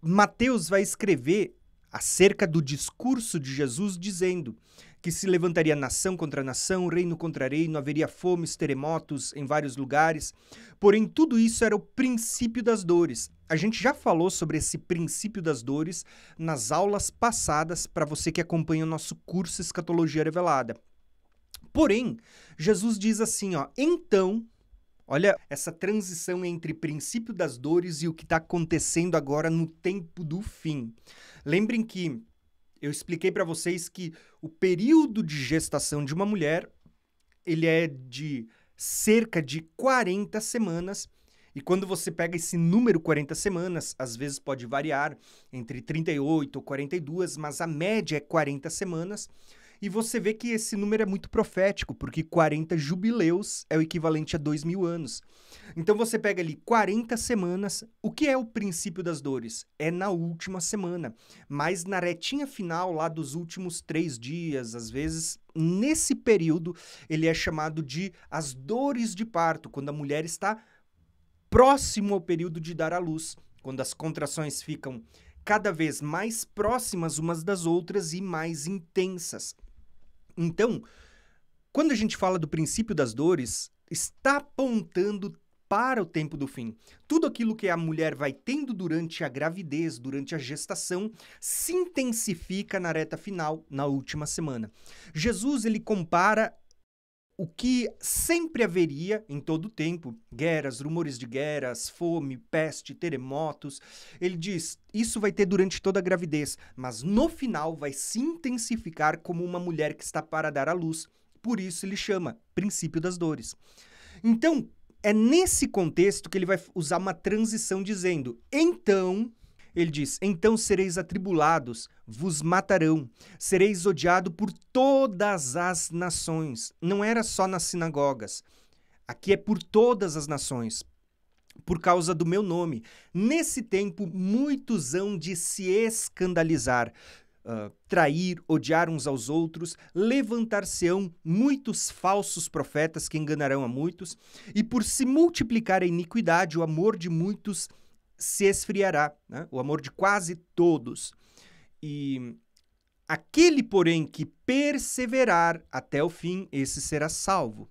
A: Mateus vai escrever acerca do discurso de Jesus dizendo que se levantaria nação contra nação, reino contra reino, haveria fomes, terremotos em vários lugares. Porém, tudo isso era o princípio das dores. A gente já falou sobre esse princípio das dores nas aulas passadas para você que acompanha o nosso curso Escatologia Revelada. Porém, Jesus diz assim, ó, então Olha essa transição entre princípio das dores e o que está acontecendo agora no tempo do fim. Lembrem que eu expliquei para vocês que o período de gestação de uma mulher ele é de cerca de 40 semanas. E quando você pega esse número 40 semanas, às vezes pode variar entre 38 ou 42, mas a média é 40 semanas. E você vê que esse número é muito profético, porque 40 jubileus é o equivalente a 2 mil anos. Então você pega ali 40 semanas. O que é o princípio das dores? É na última semana. Mas na retinha final, lá dos últimos três dias, às vezes, nesse período, ele é chamado de as dores de parto, quando a mulher está próximo ao período de dar à luz, quando as contrações ficam cada vez mais próximas umas das outras e mais intensas. Então, quando a gente fala do princípio das dores, está apontando para o tempo do fim. Tudo aquilo que a mulher vai tendo durante a gravidez, durante a gestação, se intensifica na reta final, na última semana. Jesus ele compara o que sempre haveria em todo o tempo: guerras, rumores de guerras, fome, peste, terremotos. Ele diz: isso vai ter durante toda a gravidez, mas no final vai se intensificar como uma mulher que está para dar à luz. Por isso ele chama princípio das dores. Então, é nesse contexto que ele vai usar uma transição dizendo: então ele diz: Então sereis atribulados, vos matarão, sereis odiado por todas as nações. Não era só nas sinagogas. Aqui é por todas as nações, por causa do meu nome. Nesse tempo, muitos hão de se escandalizar. Uh, trair, odiar uns aos outros, levantar-se-ão muitos falsos profetas que enganarão a muitos, e por se multiplicar a iniquidade, o amor de muitos se esfriará, né? o amor de quase todos. E aquele, porém, que perseverar até o fim, esse será salvo.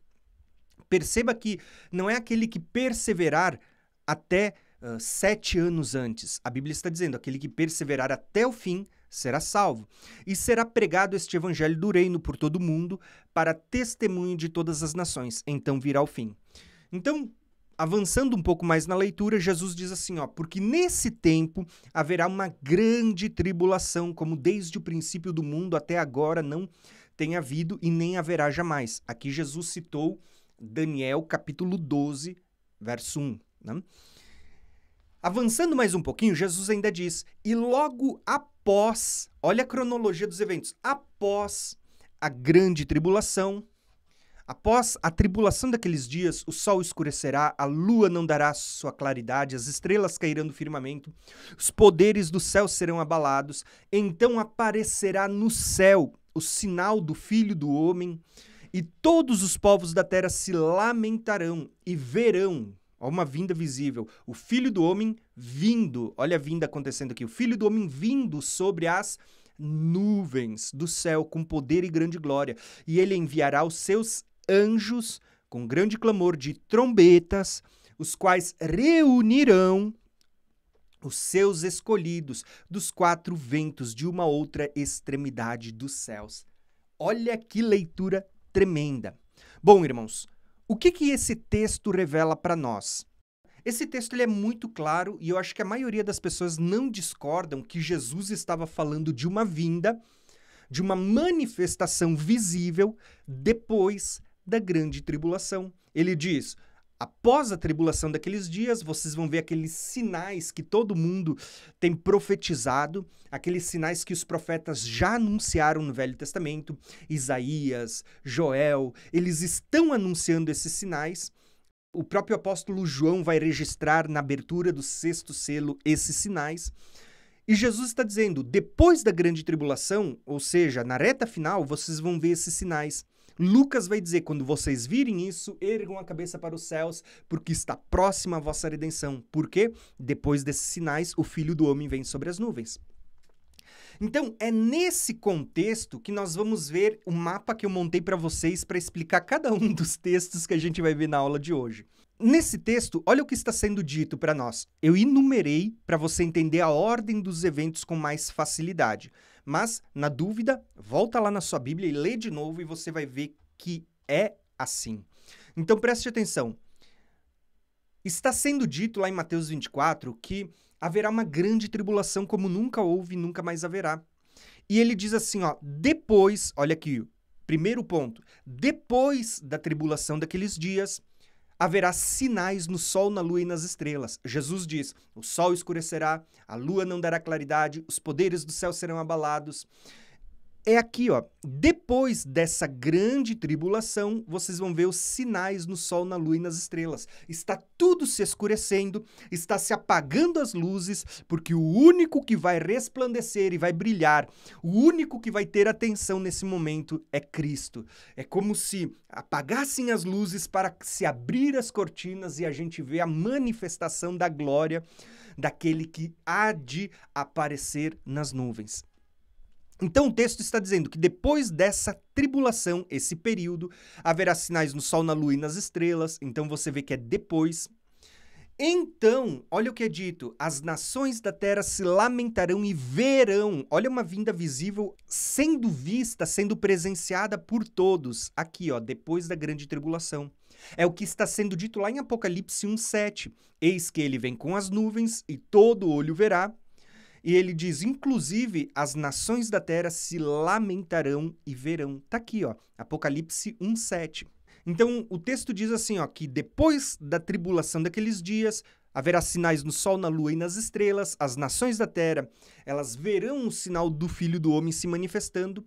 A: Perceba que não é aquele que perseverar até uh, sete anos antes. A Bíblia está dizendo: aquele que perseverar até o fim será salvo. E será pregado este evangelho do reino por todo o mundo, para testemunho de todas as nações. Então virá o fim. Então, avançando um pouco mais na leitura, Jesus diz assim, ó, porque nesse tempo haverá uma grande tribulação, como desde o princípio do mundo até agora não tem havido e nem haverá jamais. Aqui Jesus citou Daniel capítulo 12, verso 1, né? Avançando mais um pouquinho, Jesus ainda diz: "E logo após, olha a cronologia dos eventos, após a grande tribulação, Após a tribulação daqueles dias, o sol escurecerá, a lua não dará sua claridade, as estrelas cairão do firmamento, os poderes do céu serão abalados. Então aparecerá no céu o sinal do Filho do Homem, e todos os povos da terra se lamentarão e verão. Ó, uma vinda visível. O Filho do Homem vindo. Olha a vinda acontecendo aqui. O Filho do Homem vindo sobre as nuvens do céu com poder e grande glória. E ele enviará os seus anjos, com grande clamor de trombetas, os quais reunirão os seus escolhidos dos quatro ventos de uma outra extremidade dos céus. Olha que leitura tremenda. Bom, irmãos, o que que esse texto revela para nós? Esse texto ele é muito claro e eu acho que a maioria das pessoas não discordam que Jesus estava falando de uma vinda, de uma manifestação visível depois da grande tribulação. Ele diz: após a tribulação daqueles dias, vocês vão ver aqueles sinais que todo mundo tem profetizado, aqueles sinais que os profetas já anunciaram no Velho Testamento, Isaías, Joel, eles estão anunciando esses sinais. O próprio apóstolo João vai registrar na abertura do sexto selo esses sinais. E Jesus está dizendo: depois da grande tribulação, ou seja, na reta final, vocês vão ver esses sinais. Lucas vai dizer: quando vocês virem isso, ergam a cabeça para os céus, porque está próxima a vossa redenção. Porque depois desses sinais, o filho do homem vem sobre as nuvens. Então, é nesse contexto que nós vamos ver o mapa que eu montei para vocês para explicar cada um dos textos que a gente vai ver na aula de hoje. Nesse texto, olha o que está sendo dito para nós. Eu enumerei para você entender a ordem dos eventos com mais facilidade. Mas, na dúvida, volta lá na sua Bíblia e lê de novo e você vai ver que é assim. Então preste atenção. Está sendo dito lá em Mateus 24 que haverá uma grande tribulação como nunca houve e nunca mais haverá. E ele diz assim, ó, depois, olha aqui, primeiro ponto, depois da tribulação daqueles dias, haverá sinais no sol, na lua e nas estrelas. Jesus diz: o sol escurecerá, a lua não dará claridade, os poderes do céu serão abalados é aqui, ó. Depois dessa grande tribulação, vocês vão ver os sinais no sol, na lua e nas estrelas. Está tudo se escurecendo, está se apagando as luzes, porque o único que vai resplandecer e vai brilhar, o único que vai ter atenção nesse momento é Cristo. É como se apagassem as luzes para se abrir as cortinas e a gente vê a manifestação da glória daquele que há de aparecer nas nuvens. Então o texto está dizendo que depois dessa tribulação, esse período, haverá sinais no sol, na lua e nas estrelas. Então você vê que é depois. Então, olha o que é dito: as nações da terra se lamentarão e verão. Olha uma vinda visível sendo vista, sendo presenciada por todos. Aqui, ó, depois da grande tribulação. É o que está sendo dito lá em Apocalipse 1:7. Eis que ele vem com as nuvens e todo olho verá e ele diz: inclusive, as nações da terra se lamentarão e verão. Tá aqui, ó, Apocalipse 1,7. Então, o texto diz assim, ó, que depois da tribulação daqueles dias, haverá sinais no sol, na lua e nas estrelas, as nações da terra, elas verão o sinal do Filho do Homem se manifestando.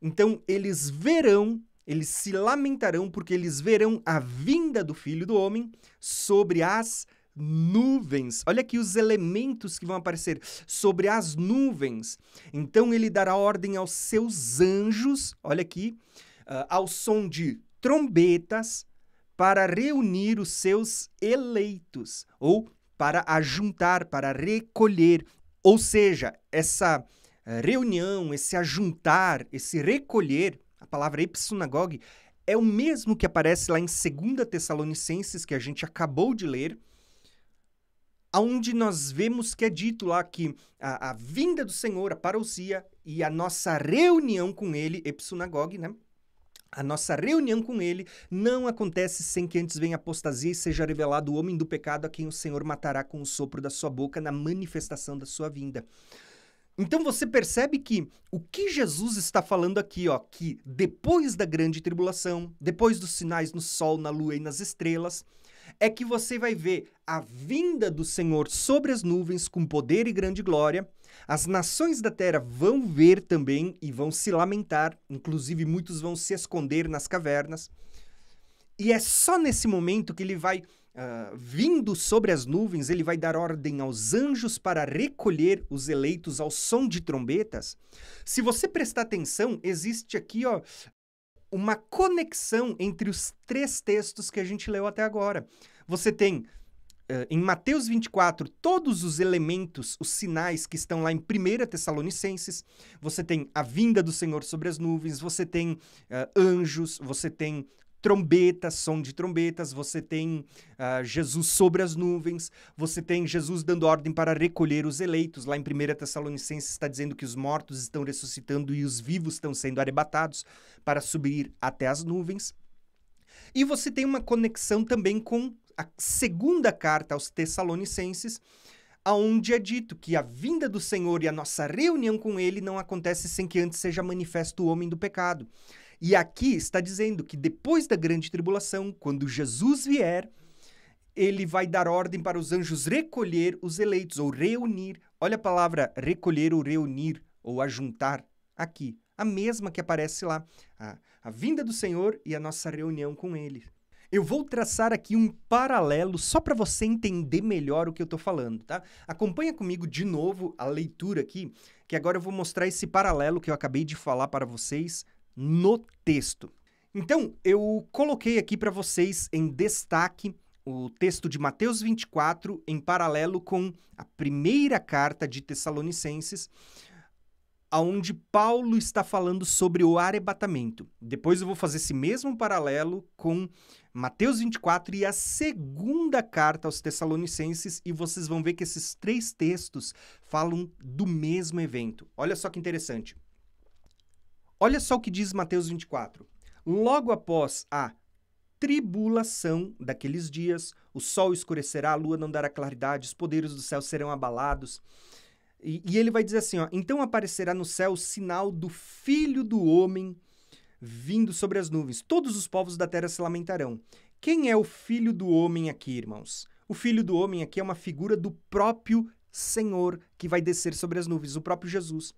A: Então, eles verão, eles se lamentarão, porque eles verão a vinda do Filho do Homem sobre as nações nuvens. Olha aqui os elementos que vão aparecer sobre as nuvens. Então ele dará ordem aos seus anjos, olha aqui, uh, ao som de trombetas, para reunir os seus eleitos, ou para ajuntar, para recolher. Ou seja, essa eh, reunião, esse ajuntar, esse recolher, a palavra epsunagogue, é o mesmo que aparece lá em 2 Tessalonicenses, que a gente acabou de ler, aonde nós vemos que é dito lá que a, a vinda do Senhor, a parousia e a nossa reunião com ele, epsunagog, né? A nossa reunião com ele não acontece sem que antes venha apostasia e seja revelado o homem do pecado a quem o Senhor matará com o sopro da sua boca na manifestação da sua vinda. Então você percebe que o que Jesus está falando aqui, ó, que depois da grande tribulação, depois dos sinais no sol, na lua e nas estrelas, é que você vai ver a vinda do Senhor sobre as nuvens com poder e grande glória. As nações da terra vão ver também e vão se lamentar, inclusive muitos vão se esconder nas cavernas. E é só nesse momento que ele vai, uh, vindo sobre as nuvens, ele vai dar ordem aos anjos para recolher os eleitos ao som de trombetas. Se você prestar atenção, existe aqui ó, uma conexão entre os três textos que a gente leu até agora. Você tem eh, em Mateus 24 todos os elementos, os sinais que estão lá em 1 Tessalonicenses. Você tem a vinda do Senhor sobre as nuvens, você tem uh, anjos, você tem trombetas, som de trombetas, você tem uh, Jesus sobre as nuvens, você tem Jesus dando ordem para recolher os eleitos. Lá em 1 Tessalonicenses está dizendo que os mortos estão ressuscitando e os vivos estão sendo arrebatados para subir até as nuvens. E você tem uma conexão também com a segunda carta aos Tessalonicenses, aonde é dito que a vinda do Senhor e a nossa reunião com Ele não acontece sem que antes seja manifesto o homem do pecado. E aqui está dizendo que depois da grande tribulação, quando Jesus vier, ele vai dar ordem para os anjos recolher os eleitos ou reunir. Olha a palavra recolher ou reunir ou ajuntar aqui, a mesma que aparece lá, a, a vinda do Senhor e a nossa reunião com ele. Eu vou traçar aqui um paralelo só para você entender melhor o que eu estou falando, tá? Acompanha comigo de novo a leitura aqui, que agora eu vou mostrar esse paralelo que eu acabei de falar para vocês no texto. Então, eu coloquei aqui para vocês em destaque o texto de Mateus 24 em paralelo com a primeira carta de Tessalonicenses, aonde Paulo está falando sobre o arrebatamento. Depois eu vou fazer esse mesmo paralelo com Mateus 24 e a segunda carta aos Tessalonicenses, e vocês vão ver que esses três textos falam do mesmo evento. Olha só que interessante. Olha só o que diz Mateus 24. Logo após a tribulação daqueles dias, o sol escurecerá, a lua não dará claridade, os poderes do céu serão abalados. E, e ele vai dizer assim: ó, então aparecerá no céu o sinal do Filho do Homem vindo sobre as nuvens. Todos os povos da terra se lamentarão. Quem é o Filho do Homem aqui, irmãos? O Filho do Homem aqui é uma figura do próprio Senhor que vai descer sobre as nuvens, o próprio Jesus.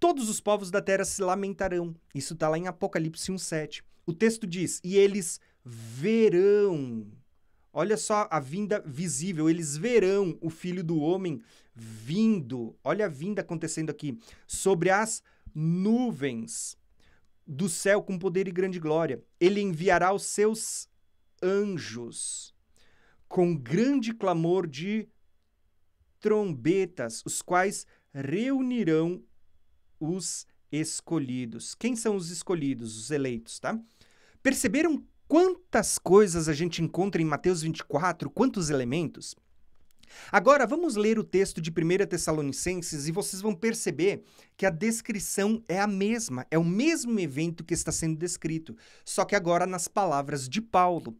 A: Todos os povos da terra se lamentarão. Isso está lá em Apocalipse 1,7. O texto diz: E eles verão. Olha só a vinda visível. Eles verão o filho do homem vindo. Olha a vinda acontecendo aqui. Sobre as nuvens do céu com poder e grande glória. Ele enviará os seus anjos com grande clamor de trombetas, os quais reunirão os escolhidos. Quem são os escolhidos, os eleitos, tá? Perceberam quantas coisas a gente encontra em Mateus 24, quantos elementos? Agora vamos ler o texto de 1 Tessalonicenses e vocês vão perceber que a descrição é a mesma, é o mesmo evento que está sendo descrito, só que agora nas palavras de Paulo.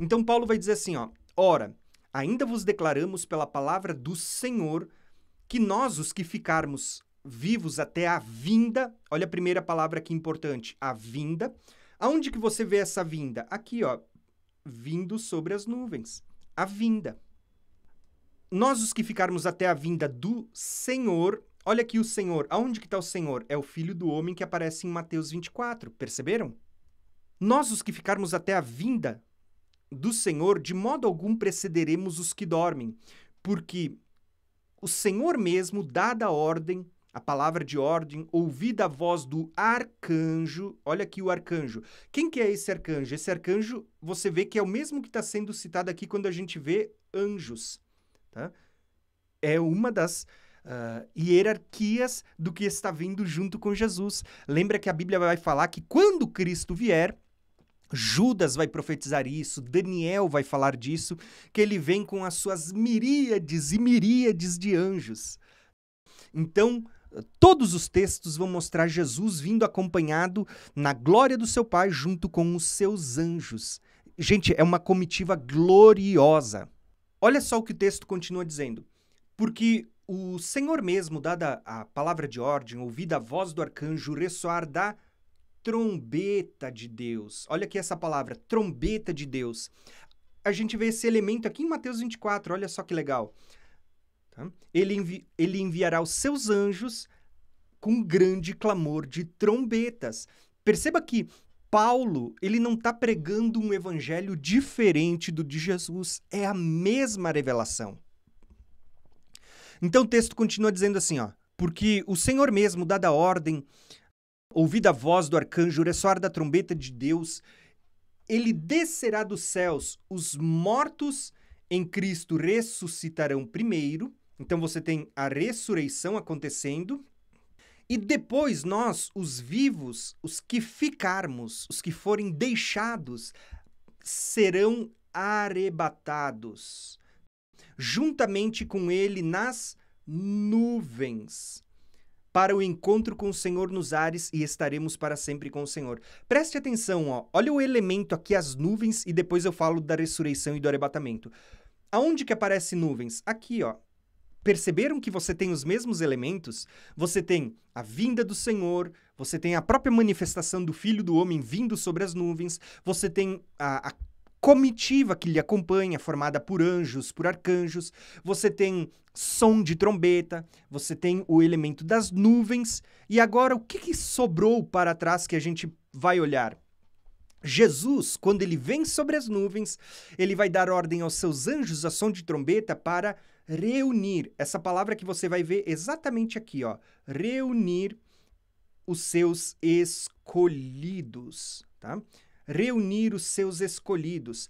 A: Então Paulo vai dizer assim, ó: "Ora, ainda vos declaramos pela palavra do Senhor que nós os que ficarmos vivos até a vinda. Olha a primeira palavra aqui importante, a vinda. Aonde que você vê essa vinda? Aqui, ó, vindo sobre as nuvens. A vinda. Nós os que ficarmos até a vinda do Senhor, olha aqui o Senhor. Aonde que está o Senhor? É o Filho do Homem que aparece em Mateus 24, perceberam? Nós os que ficarmos até a vinda do Senhor, de modo algum precederemos os que dormem, porque o Senhor mesmo, dada a ordem, a palavra de ordem, ouvida a voz do arcanjo. Olha aqui o arcanjo. Quem que é esse arcanjo? Esse arcanjo, você vê que é o mesmo que está sendo citado aqui quando a gente vê anjos. Tá? É uma das uh, hierarquias do que está vindo junto com Jesus. Lembra que a Bíblia vai falar que quando Cristo vier, Judas vai profetizar isso, Daniel vai falar disso, que ele vem com as suas miríades e miríades de anjos. Então, Todos os textos vão mostrar Jesus vindo acompanhado na glória do seu Pai junto com os seus anjos. Gente, é uma comitiva gloriosa. Olha só o que o texto continua dizendo. Porque o Senhor mesmo, dada a palavra de ordem, ouvida a voz do arcanjo ressoar da trombeta de Deus. Olha aqui essa palavra, trombeta de Deus. A gente vê esse elemento aqui em Mateus 24, olha só que legal. Tá? Ele, envi ele enviará os seus anjos com grande clamor de trombetas. Perceba que Paulo, ele não está pregando um evangelho diferente do de Jesus, é a mesma revelação. Então o texto continua dizendo assim, ó, porque o Senhor mesmo, dada a ordem, ouvida a voz do arcanjo, o ressoar da trombeta de Deus, ele descerá dos céus, os mortos em Cristo ressuscitarão primeiro, então você tem a ressurreição acontecendo e depois nós, os vivos, os que ficarmos, os que forem deixados, serão arrebatados juntamente com ele nas nuvens para o encontro com o Senhor nos ares e estaremos para sempre com o Senhor. Preste atenção, ó. olha o elemento aqui, as nuvens, e depois eu falo da ressurreição e do arrebatamento. Aonde que aparece nuvens? Aqui, ó, perceberam que você tem os mesmos elementos, você tem a vinda do Senhor, você tem a própria manifestação do Filho do Homem vindo sobre as nuvens, você tem a, a comitiva que lhe acompanha, formada por anjos, por arcanjos, você tem som de trombeta, você tem o elemento das nuvens, e agora o que, que sobrou para trás que a gente vai olhar? Jesus, quando ele vem sobre as nuvens, ele vai dar ordem aos seus anjos a som de trombeta para reunir, essa palavra que você vai ver exatamente aqui, ó, reunir os seus escolhidos, tá? Reunir os seus escolhidos.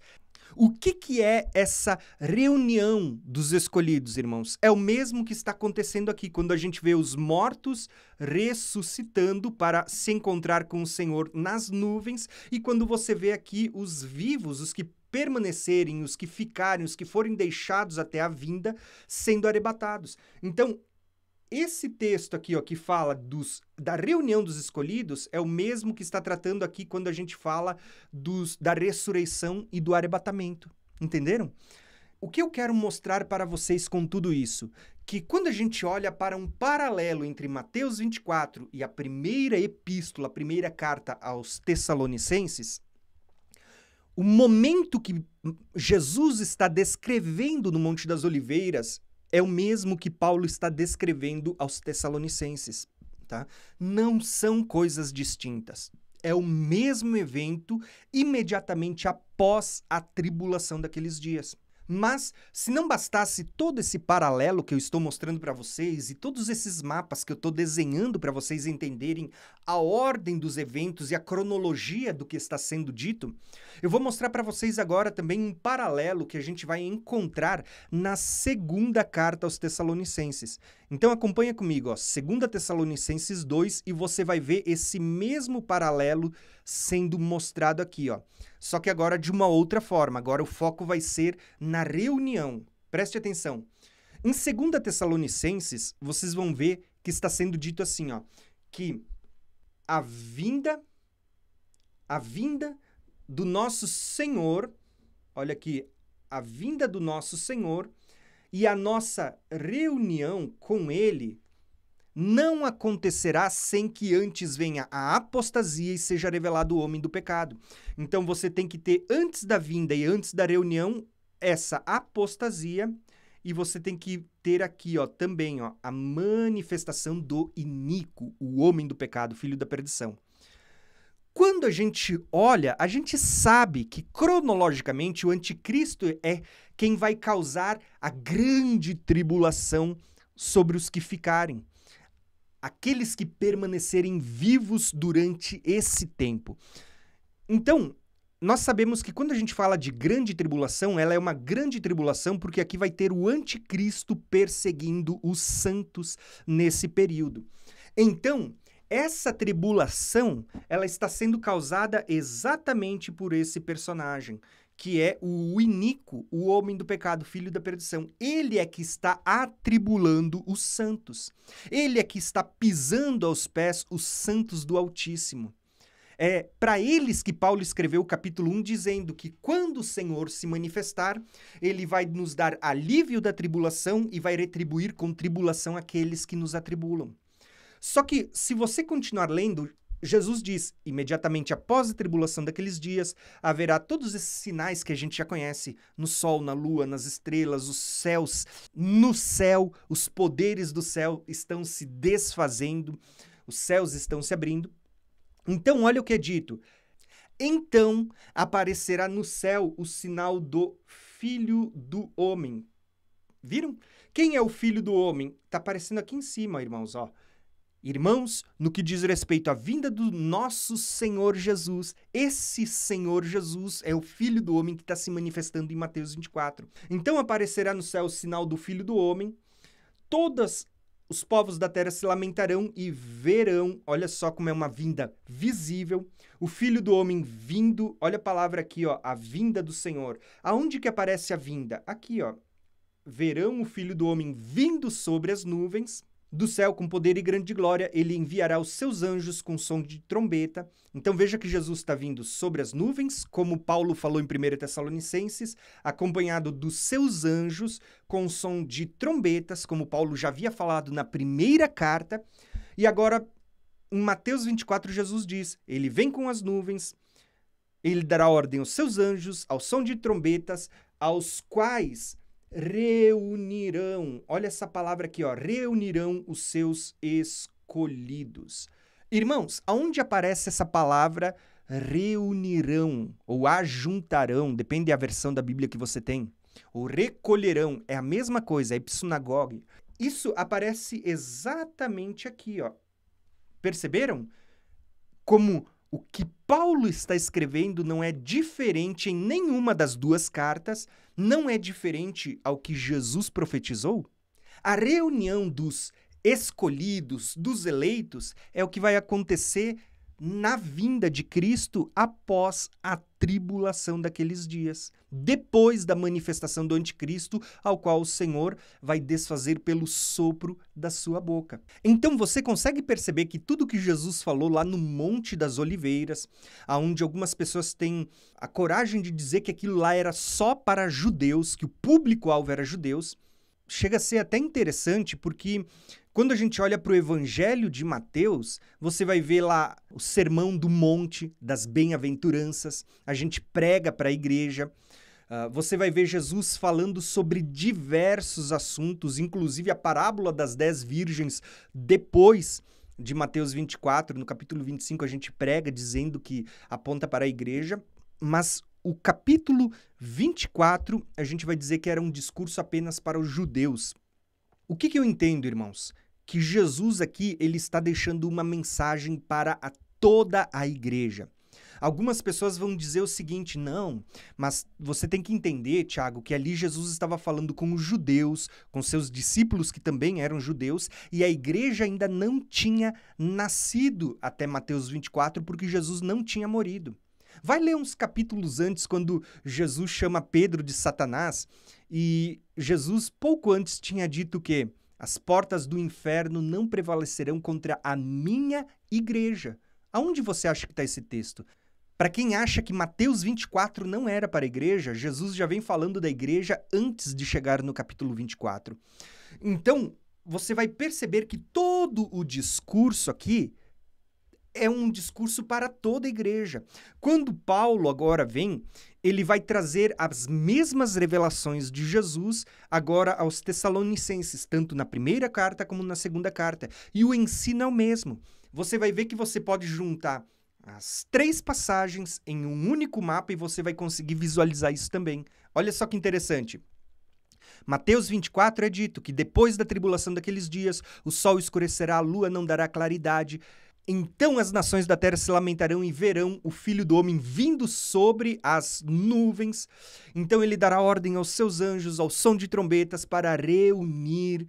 A: O que, que é essa reunião dos escolhidos, irmãos? É o mesmo que está acontecendo aqui, quando a gente vê os mortos ressuscitando para se encontrar com o Senhor nas nuvens, e quando você vê aqui os vivos, os que permanecerem, os que ficarem, os que forem deixados até a vinda, sendo arrebatados. Então, esse texto aqui, ó, que fala dos, da reunião dos escolhidos, é o mesmo que está tratando aqui quando a gente fala dos, da ressurreição e do arrebatamento. Entenderam? O que eu quero mostrar para vocês com tudo isso? Que quando a gente olha para um paralelo entre Mateus 24 e a primeira epístola, a primeira carta aos Tessalonicenses, o momento que Jesus está descrevendo no Monte das Oliveiras é o mesmo que Paulo está descrevendo aos Tessalonicenses. Tá? Não são coisas distintas. É o mesmo evento imediatamente após a tribulação daqueles dias. Mas se não bastasse todo esse paralelo que eu estou mostrando para vocês e todos esses mapas que eu estou desenhando para vocês entenderem a ordem dos eventos e a cronologia do que está sendo dito, eu vou mostrar para vocês agora também um paralelo que a gente vai encontrar na segunda carta aos Tessalonicenses. Então acompanha comigo, ó, segunda Tessalonicenses 2 e você vai ver esse mesmo paralelo sendo mostrado aqui, ó. Só que agora de uma outra forma. Agora o foco vai ser na reunião. Preste atenção. Em 2 Tessalonicenses, vocês vão ver que está sendo dito assim, ó, que a vinda a vinda do nosso Senhor, olha aqui, a vinda do nosso Senhor e a nossa reunião com ele não acontecerá sem que antes venha a apostasia e seja revelado o homem do pecado. Então você tem que ter antes da vinda e antes da reunião essa apostasia e você tem que ter aqui, ó, também, ó, a manifestação do iníquo, o homem do pecado, filho da perdição. Quando a gente olha, a gente sabe que cronologicamente o anticristo é quem vai causar a grande tribulação sobre os que ficarem aqueles que permanecerem vivos durante esse tempo. Então, nós sabemos que quando a gente fala de grande tribulação, ela é uma grande tribulação porque aqui vai ter o anticristo perseguindo os santos nesse período. Então, essa tribulação, ela está sendo causada exatamente por esse personagem que é o Inico, o homem do pecado, filho da perdição. Ele é que está atribulando os santos. Ele é que está pisando aos pés os santos do Altíssimo. É para eles que Paulo escreveu o capítulo 1, dizendo que quando o Senhor se manifestar, ele vai nos dar alívio da tribulação e vai retribuir com tribulação aqueles que nos atribulam. Só que, se você continuar lendo, Jesus diz: imediatamente após a tribulação daqueles dias, haverá todos esses sinais que a gente já conhece: no sol, na lua, nas estrelas, os céus, no céu, os poderes do céu estão se desfazendo, os céus estão se abrindo. Então, olha o que é dito. Então aparecerá no céu o sinal do Filho do Homem. Viram? Quem é o Filho do Homem? Está aparecendo aqui em cima, irmãos, ó Irmãos, no que diz respeito à vinda do nosso Senhor Jesus, esse Senhor Jesus é o Filho do Homem que está se manifestando em Mateus 24. Então aparecerá no céu o sinal do Filho do Homem, todos os povos da terra se lamentarão e verão, olha só como é uma vinda visível, o Filho do Homem vindo, olha a palavra aqui, ó, a vinda do Senhor. Aonde que aparece a vinda? Aqui, ó. Verão o Filho do Homem vindo sobre as nuvens do céu, com poder e grande glória, ele enviará os seus anjos com som de trombeta. Então veja que Jesus está vindo sobre as nuvens, como Paulo falou em 1 Tessalonicenses, acompanhado dos seus anjos com som de trombetas, como Paulo já havia falado na primeira carta. E agora, em Mateus 24, Jesus diz: Ele vem com as nuvens, ele dará ordem aos seus anjos, ao som de trombetas, aos quais reunirão, olha essa palavra aqui, ó, reunirão os seus escolhidos. Irmãos, aonde aparece essa palavra reunirão ou ajuntarão, depende da versão da Bíblia que você tem. O recolherão é a mesma coisa, é psunagogue. Isso aparece exatamente aqui, ó. Perceberam? Como o que Paulo está escrevendo não é diferente em nenhuma das duas cartas, não é diferente ao que Jesus profetizou? A reunião dos escolhidos, dos eleitos, é o que vai acontecer na vinda de Cristo após a tribulação daqueles dias, depois da manifestação do anticristo, ao qual o Senhor vai desfazer pelo sopro da sua boca. Então você consegue perceber que tudo que Jesus falou lá no Monte das Oliveiras, aonde algumas pessoas têm a coragem de dizer que aquilo lá era só para judeus, que o público-alvo era judeus, chega a ser até interessante porque quando a gente olha para o Evangelho de Mateus, você vai ver lá o Sermão do Monte, das Bem-aventuranças, a gente prega para a igreja. Uh, você vai ver Jesus falando sobre diversos assuntos, inclusive a parábola das dez virgens, depois de Mateus 24, no capítulo 25, a gente prega dizendo que aponta para a igreja, mas o capítulo 24 a gente vai dizer que era um discurso apenas para os judeus. O que, que eu entendo, irmãos? que Jesus aqui ele está deixando uma mensagem para a toda a igreja. Algumas pessoas vão dizer o seguinte: não, mas você tem que entender, Tiago, que ali Jesus estava falando com os judeus, com seus discípulos que também eram judeus, e a igreja ainda não tinha nascido até Mateus 24, porque Jesus não tinha morrido. Vai ler uns capítulos antes, quando Jesus chama Pedro de Satanás, e Jesus pouco antes tinha dito que as portas do inferno não prevalecerão contra a minha igreja. Aonde você acha que está esse texto? Para quem acha que Mateus 24 não era para a igreja, Jesus já vem falando da igreja antes de chegar no capítulo 24. Então, você vai perceber que todo o discurso aqui é um discurso para toda a igreja. Quando Paulo agora vem ele vai trazer as mesmas revelações de Jesus agora aos Tessalonicenses, tanto na primeira carta como na segunda carta. E o ensino é o mesmo. Você vai ver que você pode juntar as três passagens em um único mapa e você vai conseguir visualizar isso também. Olha só que interessante. Mateus 24 é dito que depois da tribulação daqueles dias, o sol escurecerá, a lua não dará claridade, então as nações da terra se lamentarão e verão o filho do homem vindo sobre as nuvens. Então ele dará ordem aos seus anjos, ao som de trombetas, para reunir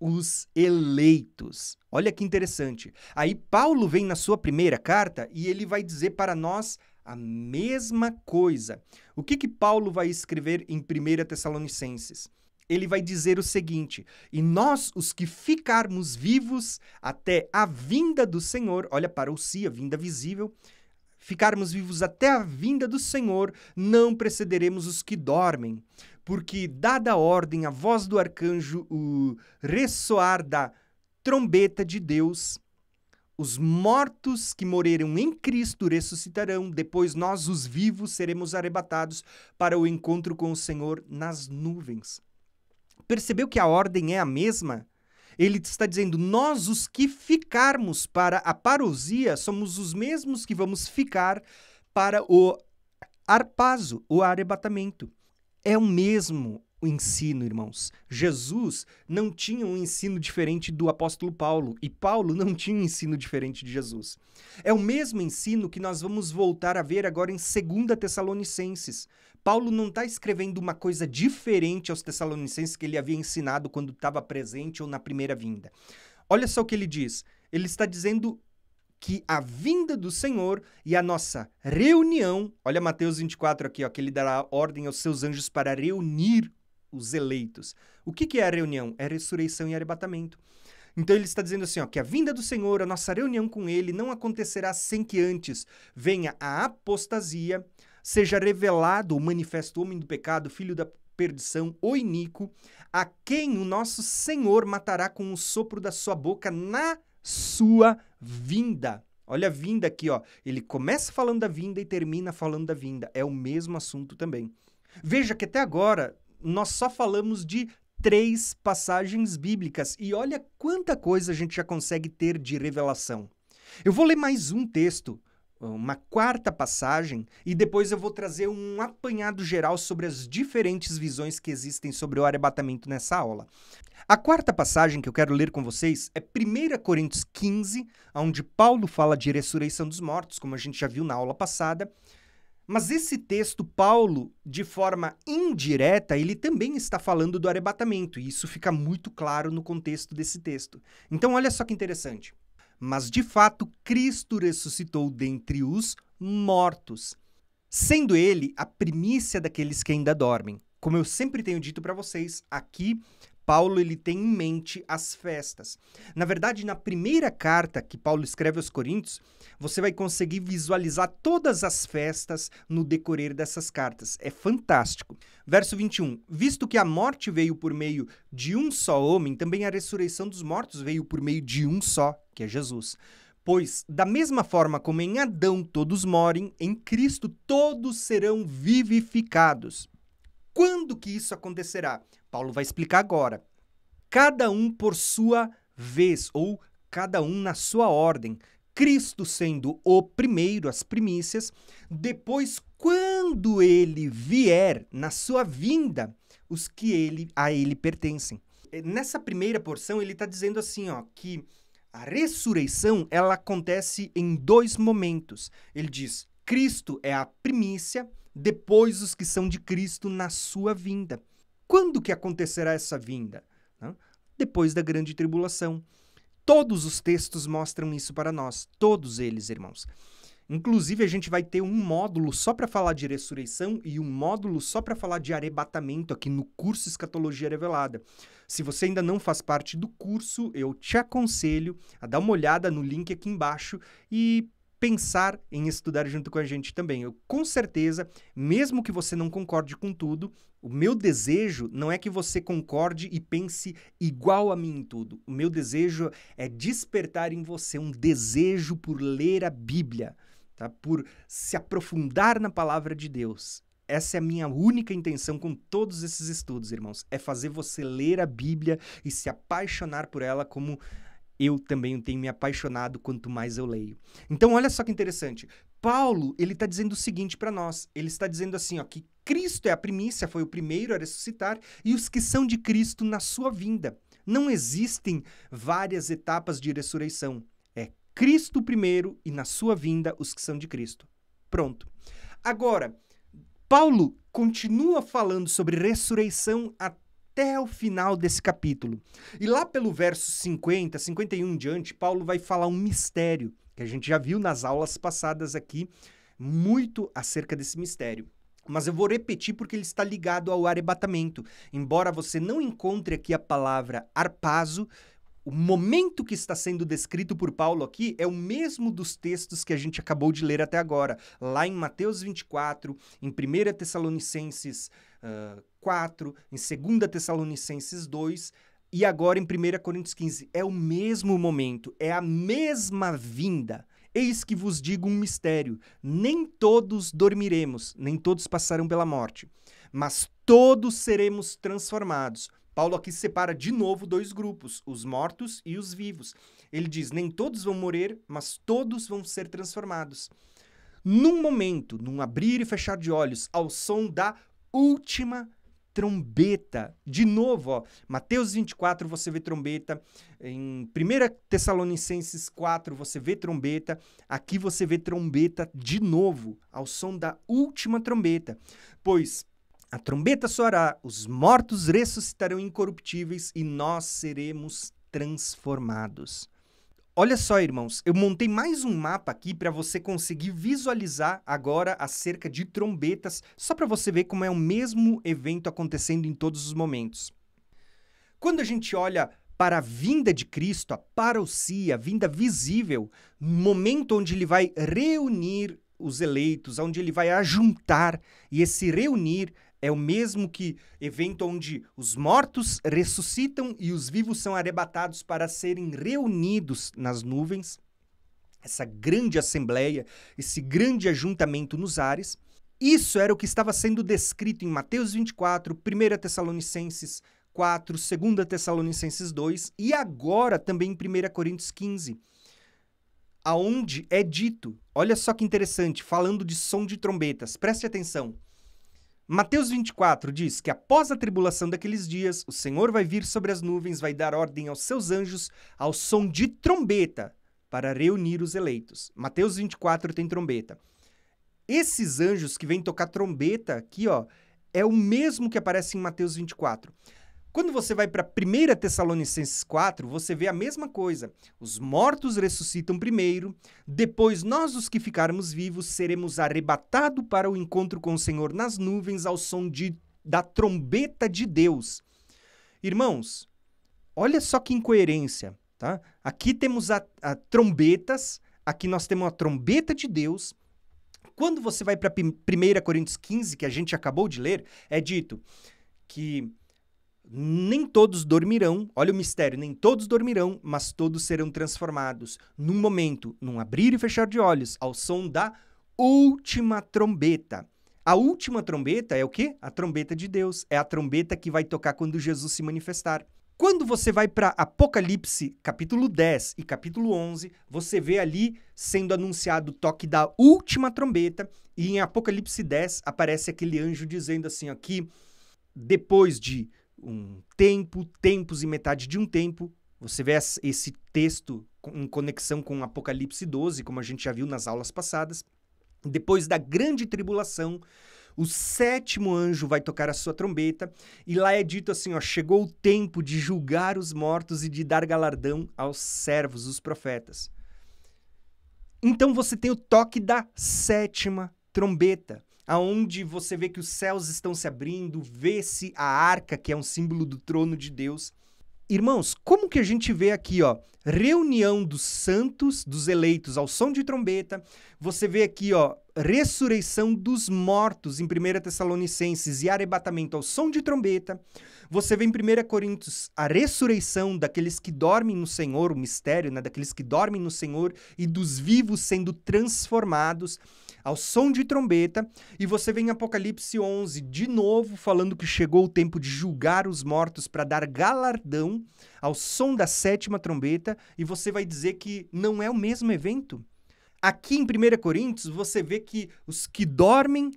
A: os eleitos. Olha que interessante. Aí Paulo vem na sua primeira carta e ele vai dizer para nós a mesma coisa. O que que Paulo vai escrever em 1 Tessalonicenses? ele vai dizer o seguinte: E nós, os que ficarmos vivos até a vinda do Senhor, olha para o si, a vinda visível, ficarmos vivos até a vinda do Senhor, não precederemos os que dormem, porque, dada a ordem, a voz do arcanjo, o ressoar da trombeta de Deus, os mortos que morreram em Cristo ressuscitarão, depois nós, os vivos, seremos arrebatados para o encontro com o Senhor nas nuvens. Percebeu que a ordem é a mesma? Ele está dizendo: nós, os que ficarmos para a parousia, somos os mesmos que vamos ficar para o arpazo, o arrebatamento. É o mesmo o ensino, irmãos. Jesus não tinha um ensino diferente do apóstolo Paulo, e Paulo não tinha um ensino diferente de Jesus. É o mesmo ensino que nós vamos voltar a ver agora em 2 Tessalonicenses. Paulo não está escrevendo uma coisa diferente aos Tessalonicenses que ele havia ensinado quando estava presente ou na primeira vinda. Olha só o que ele diz. Ele está dizendo que a vinda do Senhor e a nossa reunião, olha Mateus 24 aqui, ó, que ele dará ordem aos seus anjos para reunir os eleitos. O que, que é a reunião? É a ressurreição e arrebatamento. Então ele está dizendo assim, ó, que a vinda do Senhor, a nossa reunião com ele, não acontecerá sem que antes venha a apostasia, seja revelado o manifesto homem do pecado, filho da perdição, o inico a quem o nosso Senhor matará com o sopro da sua boca na sua vinda. Olha a vinda aqui, ó. Ele começa falando da vinda e termina falando da vinda. É o mesmo assunto também. Veja que até agora nós só falamos de três passagens bíblicas e olha quanta coisa a gente já consegue ter de revelação. Eu vou ler mais um texto uma quarta passagem e depois eu vou trazer um apanhado geral sobre as diferentes visões que existem sobre o arrebatamento nessa aula. A quarta passagem que eu quero ler com vocês é 1 Coríntios 15, onde Paulo fala de ressurreição dos mortos, como a gente já viu na aula passada. Mas esse texto, Paulo, de forma indireta, ele também está falando do arrebatamento, e isso fica muito claro no contexto desse texto. Então, olha só que interessante mas de fato Cristo ressuscitou dentre os mortos, sendo ele a primícia daqueles que ainda dormem. Como eu sempre tenho dito para vocês, aqui Paulo ele tem em mente as festas. Na verdade, na primeira carta que Paulo escreve aos Coríntios, você vai conseguir visualizar todas as festas no decorrer dessas cartas. É fantástico. Verso 21. Visto que a morte veio por meio de um só homem, também a ressurreição dos mortos veio por meio de um só, que é Jesus. Pois, da mesma forma como em Adão todos morrem, em Cristo todos serão vivificados. Quando que isso acontecerá? Paulo vai explicar agora. Cada um por sua vez, ou cada um na sua ordem. Cristo sendo o primeiro, as primícias, depois, quando ele vier, na sua vinda, os que ele, a ele pertencem. Eh, nessa primeira porção, ele está dizendo assim, ó, que a ressurreição ela acontece em dois momentos. Ele diz: Cristo é a primícia, depois os que são de Cristo na sua vinda. Quando que acontecerá essa vinda? Depois da grande tribulação. Todos os textos mostram isso para nós, todos eles, irmãos. Inclusive, a gente vai ter um módulo só para falar de ressurreição e um módulo só para falar de arrebatamento aqui no curso Escatologia Revelada. Se você ainda não faz parte do curso, eu te aconselho a dar uma olhada no link aqui embaixo e pensar em estudar junto com a gente também. Eu, com certeza, mesmo que você não concorde com tudo, o meu desejo não é que você concorde e pense igual a mim em tudo. O meu desejo é despertar em você um desejo por ler a Bíblia, tá? por se aprofundar na palavra de Deus. Essa é a minha única intenção com todos esses estudos, irmãos. É fazer você ler a Bíblia e se apaixonar por ela como eu também tenho me apaixonado quanto mais eu leio. Então, olha só que interessante. Paulo, ele está dizendo o seguinte para nós. Ele está dizendo assim, ó, que Cristo é a primícia, foi o primeiro a ressuscitar, e os que são de Cristo na sua vinda. Não existem várias etapas de ressurreição. É Cristo primeiro e na sua vinda os que são de Cristo. Pronto. Agora, Paulo continua falando sobre ressurreição até até o final desse capítulo. E lá pelo verso 50, 51 em diante, Paulo vai falar um mistério que a gente já viu nas aulas passadas aqui, muito acerca desse mistério. Mas eu vou repetir porque ele está ligado ao arrebatamento. Embora você não encontre aqui a palavra arpazo, o momento que está sendo descrito por Paulo aqui é o mesmo dos textos que a gente acabou de ler até agora, lá em Mateus 24, em 1 Tessalonicenses uh, 4, em 2 Tessalonicenses 2 e agora em 1 Coríntios 15. É o mesmo momento, é a mesma vinda. Eis que vos digo um mistério: nem todos dormiremos, nem todos passarão pela morte, mas todos seremos transformados. Paulo aqui separa de novo dois grupos, os mortos e os vivos. Ele diz: nem todos vão morrer, mas todos vão ser transformados. Num momento, num abrir e fechar de olhos, ao som da última trombeta. De novo, ó, Mateus 24 você vê trombeta, em 1 Tessalonicenses 4 você vê trombeta, aqui você vê trombeta de novo, ao som da última trombeta. Pois a trombeta soará, os mortos ressuscitarão incorruptíveis e nós seremos transformados. Olha só, irmãos, eu montei mais um mapa aqui para você conseguir visualizar agora acerca de trombetas, só para você ver como é o mesmo evento acontecendo em todos os momentos. Quando a gente olha para a vinda de Cristo, a parousia, a vinda visível, momento onde ele vai reunir os eleitos, onde ele vai ajuntar, e esse reunir é o mesmo que evento onde os mortos ressuscitam e os vivos são arrebatados para serem reunidos nas nuvens, essa grande assembleia, esse grande ajuntamento nos ares. Isso era o que estava sendo descrito em Mateus 24, 1 Tessalonicenses 4, 2 Tessalonicenses 2 e agora também em 1 Coríntios 15 aonde é dito, olha só que interessante, falando de som de trombetas, preste atenção. Mateus 24 diz que após a tribulação daqueles dias, o Senhor vai vir sobre as nuvens, vai dar ordem aos seus anjos ao som de trombeta para reunir os eleitos. Mateus 24 tem trombeta. Esses anjos que vêm tocar trombeta aqui, ó, é o mesmo que aparece em Mateus 24. Quando você vai para 1 Tessalonicenses 4, você vê a mesma coisa. Os mortos ressuscitam primeiro, depois nós, os que ficarmos vivos, seremos arrebatados para o encontro com o Senhor nas nuvens ao som de, da trombeta de Deus. Irmãos, olha só que incoerência, tá? Aqui temos a, a trombetas, aqui nós temos a trombeta de Deus, quando você vai para 1 Coríntios 15, que a gente acabou de ler, é dito que nem todos dormirão, olha o mistério, nem todos dormirão, mas todos serão transformados, num momento, num abrir e fechar de olhos, ao som da última trombeta. A última trombeta é o quê? A trombeta de Deus. É a trombeta que vai tocar quando Jesus se manifestar. Quando você vai para Apocalipse, capítulo 10 e capítulo 11, você vê ali sendo anunciado o toque da última trombeta, e em Apocalipse 10 aparece aquele anjo dizendo assim aqui, depois de um tempo, tempos e metade de um tempo. Você vê esse texto em conexão com Apocalipse 12, como a gente já viu nas aulas passadas. Depois da grande tribulação, o sétimo anjo vai tocar a sua trombeta, e lá é dito assim: ó, chegou o tempo de julgar os mortos e de dar galardão aos servos, os profetas. Então você tem o toque da sétima trombeta aonde você vê que os céus estão se abrindo, vê-se a arca, que é um símbolo do trono de Deus. Irmãos, como que a gente vê aqui, ó, reunião dos santos, dos eleitos ao som de trombeta. Você vê aqui, ó, ressurreição dos mortos em 1 Tessalonicenses e arrebatamento ao som de trombeta. Você vê em 1 Coríntios a ressurreição daqueles que dormem no Senhor, o mistério né, daqueles que dormem no Senhor e dos vivos sendo transformados ao som de trombeta. E você vê em Apocalipse 11, de novo, falando que chegou o tempo de julgar os mortos para dar galardão ao som da sétima trombeta. E você vai dizer que não é o mesmo evento. Aqui em 1 Coríntios, você vê que os que dormem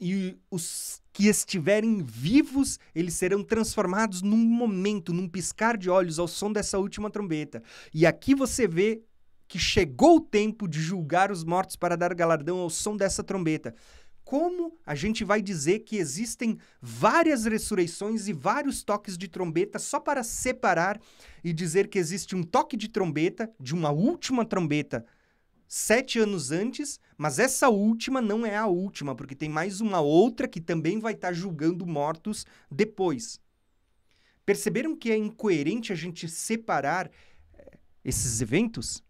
A: e os que estiverem vivos, eles serão transformados num momento, num piscar de olhos ao som dessa última trombeta. E aqui você vê que chegou o tempo de julgar os mortos para dar galardão ao som dessa trombeta. Como a gente vai dizer que existem várias ressurreições e vários toques de trombeta só para separar e dizer que existe um toque de trombeta, de uma última trombeta sete anos antes, mas essa última não é a última, porque tem mais uma outra que também vai estar tá julgando mortos depois. Perceberam que é incoerente a gente separar eh, esses eventos?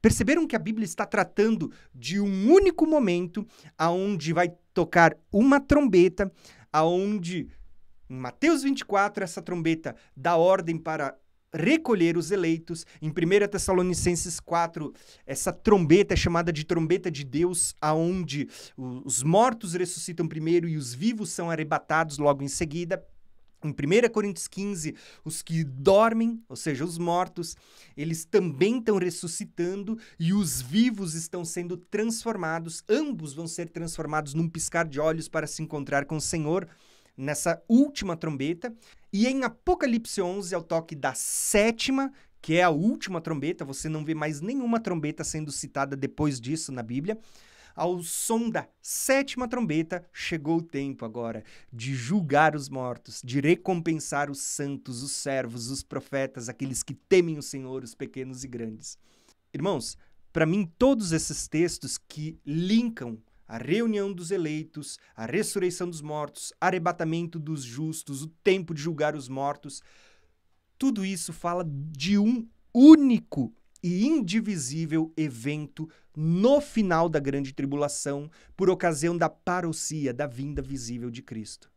A: Perceberam que a Bíblia está tratando de um único momento aonde vai tocar uma trombeta, aonde em Mateus 24 essa trombeta dá ordem para recolher os eleitos. Em 1 Tessalonicenses 4, essa trombeta é chamada de trombeta de Deus, aonde os mortos ressuscitam primeiro e os vivos são arrebatados logo em seguida. Em 1 Coríntios 15, os que dormem, ou seja, os mortos, eles também estão ressuscitando e os vivos estão sendo transformados. Ambos vão ser transformados num piscar de olhos para se encontrar com o Senhor nessa última trombeta. E em Apocalipse 11, ao é toque da sétima, que é a última trombeta, você não vê mais nenhuma trombeta sendo citada depois disso na Bíblia. Ao som da sétima trombeta, chegou o tempo agora de julgar os mortos, de recompensar os santos, os servos, os profetas, aqueles que temem o Senhor, os pequenos e grandes. Irmãos, para mim, todos esses textos que linkam a reunião dos eleitos, a ressurreição dos mortos, arrebatamento dos justos, o tempo de julgar os mortos. Tudo isso fala de um único e indivisível evento no final da grande tribulação, por ocasião da parousia, da vinda visível de Cristo.